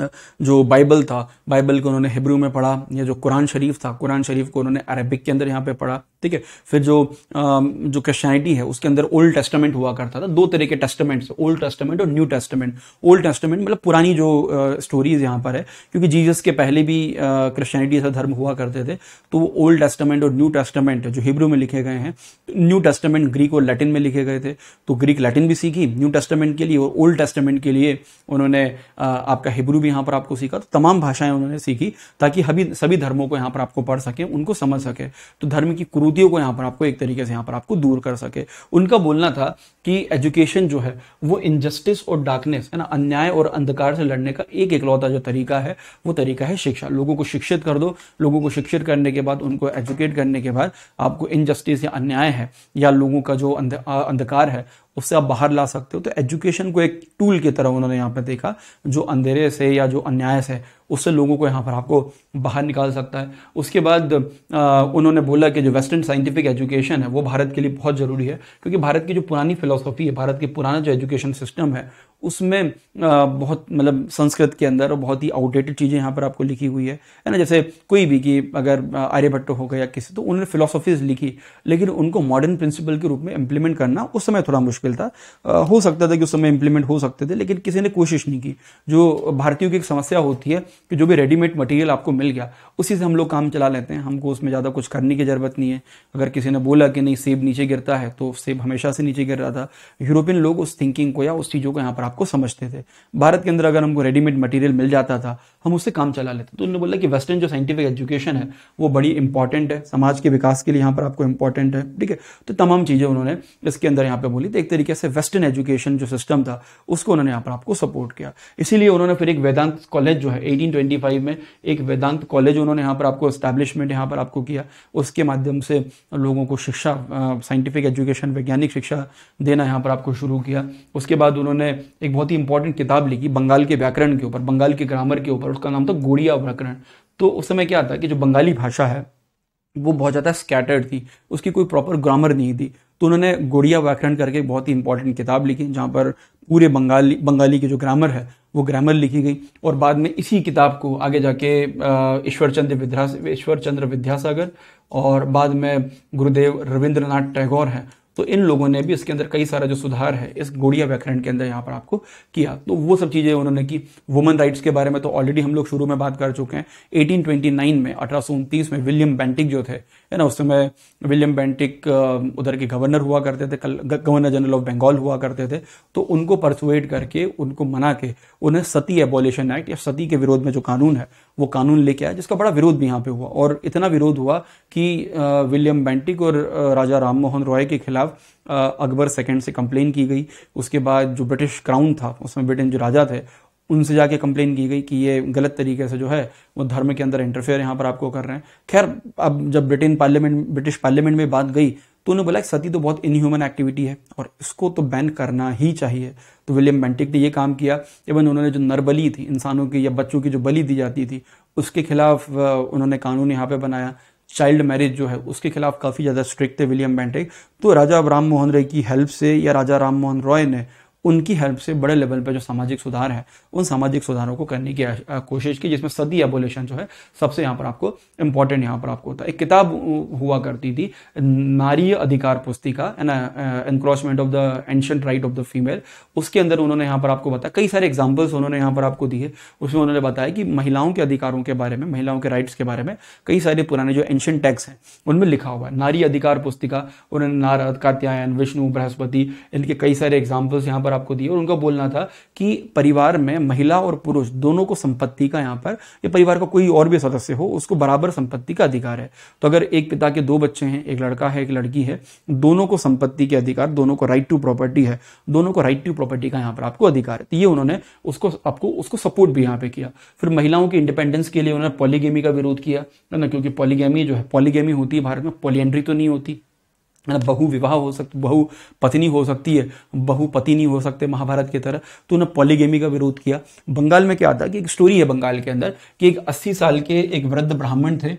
[SPEAKER 1] जो बाइबल था बाइबल को उन्होंने हिब्रू में पढ़ा या जो कुरान शरीफ था कुरान शरीफ को उन्होंने अरेबिक के अंदर यहाँ पे पढ़ा ठीक है फिर जो जो क्रिश्चियनिटी है उसके अंदर ओल्ड टेस्टामेंट हुआ करता था दो तरह के टेस्टामेंट्स ओल्ड टेस्टामेंट और न्यू टेस्टामेंट ओल्ड टेस्टामेंट मतलब पुरानी जो स्टोरीज यहाँ पर है क्योंकि जीजस के पहले भी क्रिश्चियनिटी ऐसा धर्म हुआ करते थे तो वो ओल्ड टेस्टामेंट और न्यू टेस्टामेंट जो हिब्रू में लिखे गए हैं न्यू टेस्टामेंट ग्रीक और लैटिन में लिखे गए थे तो ग्रीक लैटिन भी सीखी न्यू टेस्टामेंट के लिए और ओल्ड टेस्टामेंट के लिए उन्होंने आपका हिब्रू भी यहाँ पर आपको सीखा तो तमाम भाषाएं उन्होंने सीखी ताकि हभी सभी धर्मों को यहाँ पर आपको पढ़ सके उनको समझ सके तो धर्म की कुरूतियों को यहाँ पर आपको एक तरीके से यहाँ पर आपको दूर कर सके उनका बोलना था कि एजुकेशन जो है वो इनजस्टिस और डार्कनेस है ना अन्याय और अंधकार से लड़ने का एक इकलौता जो तरीका है वो तरीका है शिक्षा लोगों को शिक्षित कर दो लोगों को शिक्षित करने के बाद उनको एजुकेट करने के बाद आपको इनजस्टिस या अन्याय है या लोगों का जो अंधकार है उससे आप बाहर ला सकते हो तो एजुकेशन को एक टूल की तरह उन्होंने यहाँ पे देखा जो अंधेरे से या जो अन्याय से उससे लोगों को यहाँ पर आपको बाहर निकाल सकता है उसके बाद आ, उन्होंने बोला कि जो वेस्टर्न साइंटिफिक एजुकेशन है वो भारत के लिए बहुत ज़रूरी है क्योंकि भारत की जो पुरानी फिलोसॉफी है भारत की पुराना जो एजुकेशन सिस्टम है उसमें बहुत मतलब संस्कृत के अंदर और बहुत ही आउटडेटेड चीज़ें यहाँ पर आपको लिखी हुई है है ना जैसे कोई भी कि अगर आर्यभट्ट हो गया किसी तो उन्होंने फिलोसॉफीज लिखी लेकिन उनको मॉडर्न प्रिंसिपल के रूप में इम्प्लीमेंट करना उस समय थोड़ा मुश्किल था हो सकता था कि उस समय इम्प्लीमेंट हो सकते थे लेकिन किसी ने कोशिश नहीं की जो भारतीयों की एक समस्या होती है कि जो भी रेडीमेड मटेरियल आपको मिल गया उसी से हम लोग काम चला लेते हैं हमको उसमें ज़्यादा कुछ करने की ज़रूरत नहीं है अगर किसी ने बोला कि नहीं सेब नीचे गिरता है तो सेब हमेशा से नीचे गिर रहा था यूरोपियन लोग उस थिंकिंग को या उस चीज़ों को यहाँ पर को समझते थे भारत के अंदर अगर हमको रेडीमेड मटेरियल मिल जाता था हम उससे काम चला लेते तो उन्होंने बोला कि वेस्टर्न जो साइंटिफिक एजुकेशन है वो बड़ी इंपॉर्टेंट है समाज के विकास के लिए यहाँ पर आपको इंपॉर्टेंट है ठीक है तो तमाम चीज़ें उन्होंने इसके अंदर यहाँ पर बोली तो एक तरीके से वेस्टर्न एजुकेशन जो सिस्टम था उसको उन्होंने यहाँ पर आपको सपोर्ट किया इसीलिए उन्होंने फिर एक वेदांत कॉलेज जो है एटीन में एक वेदांत कॉलेज उन्होंने यहाँ पर आपको स्टैब्लिशमेंट यहाँ पर आपको किया उसके माध्यम से लोगों को शिक्षा साइंटिफिक एजुकेशन वैज्ञानिक शिक्षा देना यहाँ पर आपको शुरू किया उसके बाद उन्होंने एक बहुत ही इंपॉर्टेंट किताब लिखी बंगाल के व्याकरण के ऊपर बंगाल के ग्रामर के ऊपर उसका नाम था गोड़िया व्याकरण तो उस समय क्या था कि जो बंगाली भाषा है वो बहुत ज़्यादा स्कैटर्ड थी उसकी कोई प्रॉपर ग्रामर नहीं थी तो उन्होंने गोड़िया व्याकरण करके एक बहुत ही इंपॉर्टेंट किताब लिखी जहाँ पर पूरे बंगाली बंगाली के जो ग्रामर है वो ग्रामर लिखी गई और बाद में इसी किताब को आगे जाके ईश्वर चंद्र विद्या ईश्वर चंद्र विद्यासागर और बाद में गुरुदेव रविंद्रनाथ टैगोर हैं तो इन लोगों ने भी इसके अंदर कई सारा जो सुधार है इस गुड़िया व्याकरण के अंदर यहाँ पर आपको किया तो वो सब चीज़ें उन्होंने की वुमन राइट्स के बारे में तो ऑलरेडी हम लोग शुरू में बात कर चुके हैं 1829 में अठारह में विलियम बेंटिक जो थे है ना उस समय विलियम बेंटिक उधर के गवर्नर हुआ करते थे गवर्नर जनरल ऑफ बंगाल हुआ करते थे तो उनको परसुएट करके उनको मना के उन्हें सती एबोलिशन एक्ट या सती के विरोध में जो कानून है वो कानून लेके आया जिसका बड़ा विरोध भी यहाँ पे हुआ और इतना विरोध हुआ कि विलियम बेंटिक और राजा राममोहन रॉय के खिलाफ खिलाफ अकबर सेकेंड से कंप्लेन की गई उसके बाद जो ब्रिटिश क्राउन था उसमें ब्रिटेन जो राजा थे उनसे जाके कंप्लेन की गई कि ये गलत तरीके से जो है वो धर्म के अंदर इंटरफेयर यहाँ पर आपको कर रहे हैं खैर अब जब ब्रिटेन पार्लियामेंट ब्रिटिश पार्लियामेंट में बात गई तो उन्होंने बोला सती तो बहुत इनह्यूमन एक्टिविटी है और इसको तो बैन करना ही चाहिए तो विलियम बेंटिक ने ये काम किया इवन उन्होंने जो नरबली थी इंसानों की या बच्चों की जो बलि दी जाती थी उसके खिलाफ uh, उन्होंने कानून यहाँ पे बनाया चाइल्ड मैरिज जो है उसके खिलाफ काफ़ी ज़्यादा स्ट्रिक्ट थे विलियम बेंटिक तो राजा राम मोहन रॉय की हेल्प से या राजा राम मोहन रॉय ने उनकी हेल्प से बड़े लेवल पर जो सामाजिक सुधार है उन सामाजिक सुधारों को करने की कोशिश की जिसमें सदी एबोलेशन जो है सबसे यहाँ पर आपको इंपॉर्टेंट यहाँ पर आपको होता है एक किताब हुआ करती थी नारी अधिकार पुस्तिका encroachment of the ancient right of the female उसके अंदर उन्होंने यहाँ पर आपको बताया कई सारे एग्जाम्पल्स उन्होंने यहाँ पर आपको दिए उसमें उन्होंने बताया कि महिलाओं के अधिकारों के बारे में महिलाओं के राइट्स के बारे में कई सारे पुराने जो एंशंट टैक्स हैं उनमें लिखा हुआ है नारी अधिकार पुस्तिका उन्होंने नारद कात्यायन विष्णु बृहस्पति इनके कई सारे एग्जाम्पल्स यहाँ पर पर आपको दिए और उनका बोलना था कि परिवार में महिला और पुरुष दोनों को संपत्ति का यहाँ पर या परिवार का को कोई और भी सदस्य हो उसको बराबर संपत्ति का अधिकार है तो अगर एक पिता के दो बच्चे हैं एक लड़का है एक लड़की है दोनों को संपत्ति के अधिकार दोनों को राइट टू प्रॉपर्टी है दोनों को राइट टू प्रॉपर्टी का यहाँ पर आपको अधिकार है तो ये उन्होंने उसको आपको उसको सपोर्ट भी यहाँ पे किया फिर महिलाओं की इंडिपेंडेंस के लिए उन्होंने पॉलीगेमी का विरोध किया ना क्योंकि पॉलीगेमी जो है पॉलीगेमी होती है भारत में पॉलियंड्री तो नहीं होती ना मतलब बहु विवाह हो सकती बहु पत्नी हो सकती है बहु पति नहीं हो सकते महाभारत की तरह तो उन्होंने पॉलीगेमी का विरोध किया बंगाल में क्या था कि एक स्टोरी है बंगाल के अंदर कि एक 80 साल के एक वृद्ध ब्राह्मण थे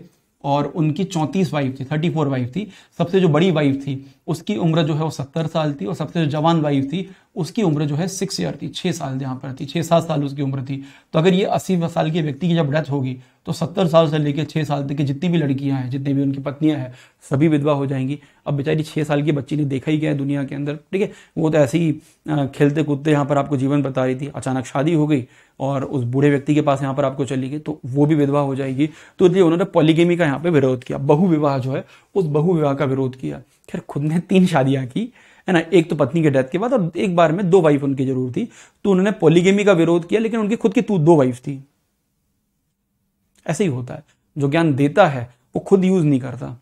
[SPEAKER 1] और उनकी चौंतीस वाइफ थी थर्टी फोर वाइफ थी सबसे जो बड़ी वाइफ थी उसकी उम्र जो है वो सत्तर साल थी और सबसे जो जवान वाइफ थी उसकी उम्र जो है सिक्स ईयर थी छः साल जहाँ पर थी छः सात साल उसकी उम्र थी तो अगर ये अस्सी साल के व्यक्ति की जब डेथ होगी तो सत्तर साल से लेकर छः साल तक की जितनी भी लड़कियाँ हैं जितनी भी उनकी पत्नियाँ हैं सभी विधवा हो जाएंगी अब बेचारी छः साल की बच्ची ने देखा ही क्या है दुनिया के अंदर ठीक है वो तो ऐसे ही खेलते कूदते यहाँ पर आपको जीवन बता रही थी अचानक शादी हो गई और उस बूढ़े व्यक्ति के पास यहाँ पर आपको चली गई तो वो भी विधवा हो जाएगी तो इसलिए उन्होंने पॉलीगेमी का यहाँ पर विरोध किया बहुविवाह जो है उस बहुविवाह का विरोध किया खैर खुद ने तीन शादियाँ की है ना एक तो पत्नी के डेथ के बाद और एक बार में दो वाइफ उनकी जरूर थी तो उन्होंने पॉलीगेमी का विरोध किया लेकिन उनकी खुद की दो वाइफ थी ऐसे ही होता है जो ज्ञान देता है वो खुद यूज नहीं करता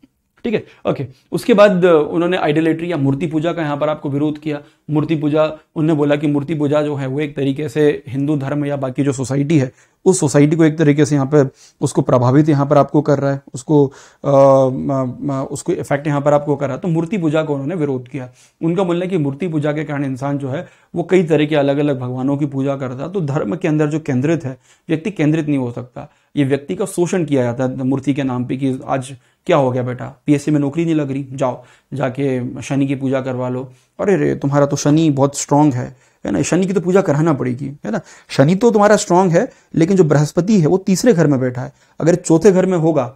[SPEAKER 1] ठीक है ओके उसके बाद उन्होंने आइडलेटरी या मूर्ति पूजा का यहाँ पर आपको विरोध किया मूर्ति पूजा उन्होंने बोला कि मूर्ति पूजा जो है वो एक तरीके से हिंदू धर्म या बाकी जो सोसाइटी है उस सोसाइटी को एक तरीके से यहाँ पर उसको प्रभावित यहाँ पर आपको कर रहा है उसको आ, उसको इफेक्ट यहाँ पर आपको कर रहा है तो मूर्ति पूजा का उन्होंने विरोध किया उनका बोलना है कि मूर्ति पूजा के कारण इंसान जो है वो कई तरह के अलग अलग भगवानों की पूजा करता है तो धर्म के अंदर जो केंद्रित है व्यक्ति केंद्रित नहीं हो सकता ये व्यक्ति का शोषण किया जाता है मूर्ति के नाम पर कि आज क्या हो गया बेटा पीएससी में नौकरी नहीं लग रही जाओ जाके शनि की पूजा करवा लो अरे रे तुम्हारा तो शनि बहुत स्ट्रांग है है ना शनि की तो पूजा कराना पड़ेगी है ना शनि तो तुम्हारा स्ट्रांग है लेकिन जो बृहस्पति है वो तीसरे घर में बैठा है अगर चौथे घर में होगा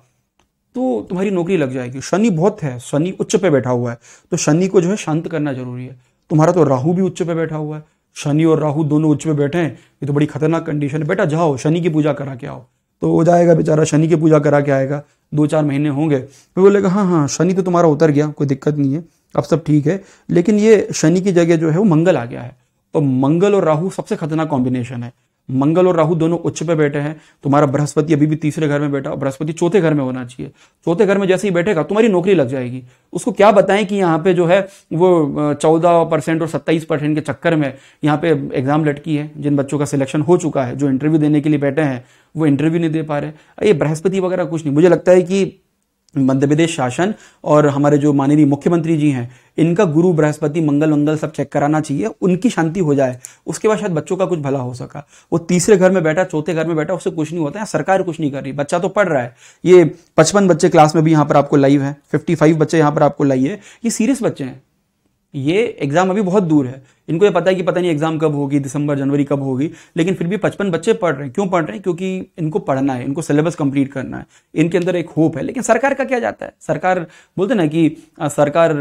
[SPEAKER 1] तो तुम्हारी नौकरी लग जाएगी शनि बहुत है शनि उच्च पे बैठा हुआ है तो शनि को जो है शांत करना जरूरी है तुम्हारा तो राहु भी उच्च पे बैठा हुआ है शनि और राहु दोनों उच्च पे बैठे हैं ये तो बड़ी खतरनाक कंडीशन है बेटा जाओ शनि की पूजा करा के आओ तो वो जाएगा बेचारा शनि की पूजा करा के आएगा दो चार महीने होंगे मैं बोलेगा हाँ हाँ शनि तो तुम्हारा उतर गया कोई दिक्कत नहीं है अब सब ठीक है लेकिन ये शनि की जगह जो है वो मंगल आ गया है तो मंगल और राहु सबसे खतरनाक कॉम्बिनेशन है मंगल और राहु दोनों उच्च पे बैठे हैं तुम्हारा बृहस्पति अभी भी तीसरे घर में बैठा और बृहस्पति चौथे घर में होना चाहिए चौथे घर में जैसे ही बैठेगा तुम्हारी नौकरी लग जाएगी उसको क्या बताएं कि यहाँ पे जो है वो चौदह परसेंट और सत्ताईस परसेंट के चक्कर में यहाँ पे एग्जाम लटकी है जिन बच्चों का सिलेक्शन हो चुका है जो इंटरव्यू देने के लिए बैठे हैं वो इंटरव्यू नहीं दे पा रहे ये बृहस्पति वगैरह कुछ नहीं मुझे लगता है कि मध्य प्रदेश शासन और हमारे जो माननीय मुख्यमंत्री जी हैं इनका गुरु बृहस्पति मंगल मंगल सब चेक कराना चाहिए उनकी शांति हो जाए उसके बाद शायद बच्चों का कुछ भला हो सका वो तीसरे घर में बैठा चौथे घर में बैठा उससे कुछ नहीं होता है सरकार कुछ नहीं कर रही बच्चा तो पढ़ रहा है ये पचपन बच्चे क्लास में भी यहाँ पर आपको लाइव है फिफ्टी बच्चे यहाँ पर आपको लाइव है ये सीरियस बच्चे हैं ये एग्ज़ाम अभी बहुत दूर है इनको ये पता है कि पता नहीं एग्ज़ाम कब होगी दिसंबर जनवरी कब होगी लेकिन फिर भी पचपन बच्चे पढ़ रहे हैं क्यों पढ़ रहे हैं क्योंकि इनको पढ़ना है इनको सिलेबस कंप्लीट करना है इनके अंदर एक होप है लेकिन सरकार का क्या जाता है सरकार बोलते ना कि सरकार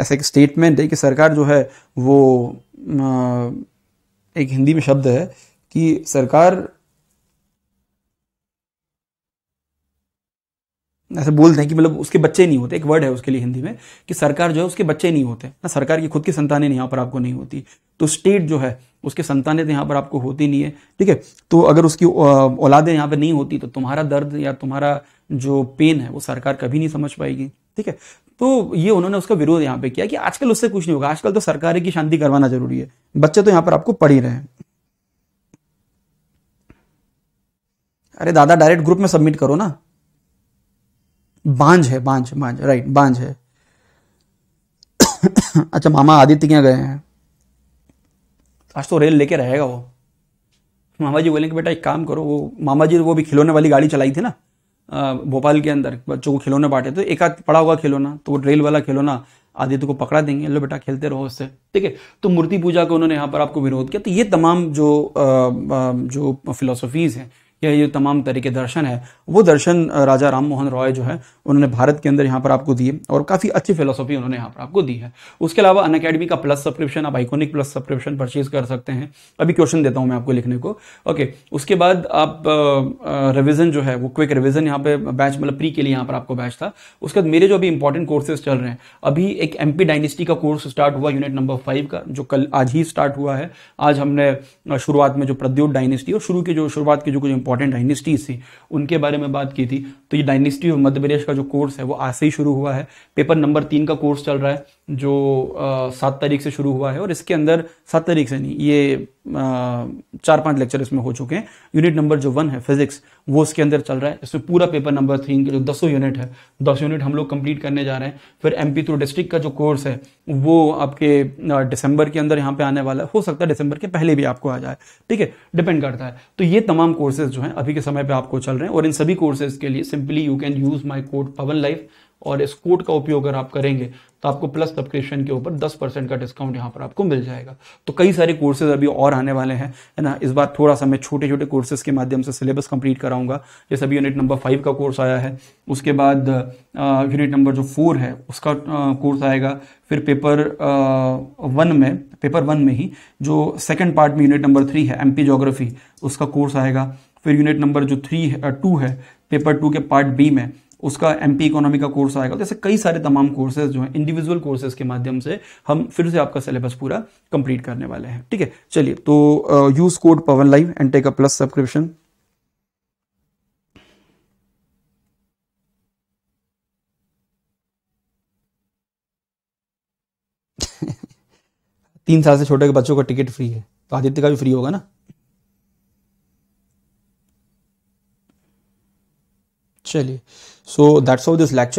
[SPEAKER 1] ऐसा एक स्टेटमेंट है कि सरकार जो है वो आ, एक हिंदी में शब्द है कि सरकार ऐसे बोलते हैं कि मतलब उसके बच्चे नहीं होते एक वर्ड है उसके लिए हिंदी में कि सरकार जो है उसके बच्चे नहीं होते ना सरकार की खुद की संतानें यहाँ पर आपको नहीं होती तो स्टेट जो है उसके संतानें तो यहाँ पर आपको होती नहीं है ठीक है तो अगर उसकी औलादें यहाँ पर नहीं होती तो तुम्हारा दर्द या तुम्हारा जो पेन है वो सरकार कभी नहीं समझ पाएगी ठीक है तो ये उन्होंने उसका विरोध यहाँ पे किया कि आजकल उससे कुछ नहीं होगा आजकल तो सरकार की शांति करवाना जरूरी है बच्चे तो यहाँ पर आपको पढ़ ही रहे हैं अरे दादा डायरेक्ट ग्रुप में सबमिट करो ना बांझ है बांझ बांझ राइट बांझ है अच्छा मामा आदित्य क्या गए हैं आज तो रेल लेके रहेगा वो मामा जी बोलेंगे बेटा एक काम करो वो मामा जी वो भी खिलौने वाली गाड़ी चलाई थी ना भोपाल के अंदर बच्चों को खिलौने बांटे तो एक आध पड़ा हुआ खिलौना तो वो रेल वाला खिलौना आदित्य को पकड़ा देंगे लो बेटा खेलते रहो उससे ठीक है तो मूर्ति पूजा का उन्होंने यहाँ पर आपको विरोध किया तो ये तमाम जो आ, आ, जो फिलोसफीज़ हैं यह जो तमाम तरीके दर्शन है वो दर्शन राजा राम मोहन रॉय जो है उन्होंने भारत के अंदर यहाँ पर आपको दिए और काफ़ी अच्छी फिलोसॉफी उन्होंने यहाँ पर आपको दी है उसके अलावा अन अकेडमी का प्लस सब्सक्रिप्शन आप आइकोनिक प्लस सब्सक्रिप्शन परचेज कर सकते हैं अभी क्वेश्चन देता हूँ मैं आपको लिखने को ओके उसके बाद आप रिविजन जो है वो क्विक रिविजन यहाँ पे बैच मतलब प्री के लिए यहाँ पर आपको बैच था उसके बाद मेरे जो अभी इंपॉर्टेंट कोर्सेज चल रहे हैं अभी एक एम डायनेस्टी का कोर्स स्टार्ट हुआ यूनिट नंबर फाइव का जो कल आज ही स्टार्ट हुआ है आज हमने शुरुआत में जो प्रद्योत डायनेस्टी और शुरू के जो शुरुआत के जो कुछ इंपॉर्टेंट इंपॉर्टेंट डायनेस्टीज थी उनके बारे में बात की थी तो ये डायनेस्टी ऑफ मध्य प्रदेश का जो कोर्स है वो आज से ही शुरू हुआ है पेपर नंबर तीन का कोर्स चल रहा है जो सात तारीख से शुरू हुआ है और इसके अंदर सात तारीख से नहीं ये चार पांच लेक्चर इसमें हो चुके हैं यूनिट नंबर जो वन है फिजिक्स वो उसके अंदर चल रहा है इसमें पूरा पेपर नंबर थ्री जो दसों यूनिट है दस यूनिट हम लोग कंप्लीट करने जा रहे हैं फिर एम पी थ्रू डिस्ट्रिक्ट का जो कोर्स है वो आपके दिसंबर के अंदर यहाँ पे आने वाला है हो सकता है दिसंबर के पहले भी आपको आ जाए ठीक है डिपेंड करता है तो ये तमाम कोर्सेज जो है अभी के समय पर आपको चल रहे हैं और इन सभी कोर्सेज के लिए simply you can use my code Pawan life और इस कोड का उपयोग अगर आप करेंगे तो आपको प्लस सब्सक्रिप्शन के ऊपर 10 परसेंट का डिस्काउंट यहाँ पर आपको मिल जाएगा तो कई सारे कोर्सेज अभी और आने वाले हैं है ना इस बार थोड़ा सा मैं छोटे छोटे कोर्सेज के माध्यम से सिलेबस कंप्लीट कराऊंगा जैसे अभी यूनिट नंबर फाइव का कोर्स आया है उसके बाद यूनिट नंबर जो फोर है उसका कोर्स आएगा फिर पेपर वन में पेपर वन में ही जो सेकेंड पार्ट में यूनिट नंबर थ्री है एम जोग्राफी उसका कोर्स आएगा फिर यूनिट नंबर जो थ्री है टू है पेपर टू के पार्ट बी में उसका एम इकोनॉमी का कोर्स आएगा जैसे कई सारे तमाम कोर्सेज जो हैं इंडिविजुअल कोर्सेज के माध्यम से हम फिर से आपका सिलेबस पूरा कंप्लीट करने वाले हैं ठीक है चलिए तो use code Pawan live and take a plus subscription तीन साल से छोटे के बच्चों का टिकट फ्री है तो आदित्य का भी फ्री होगा ना चलिए So that's how this lecture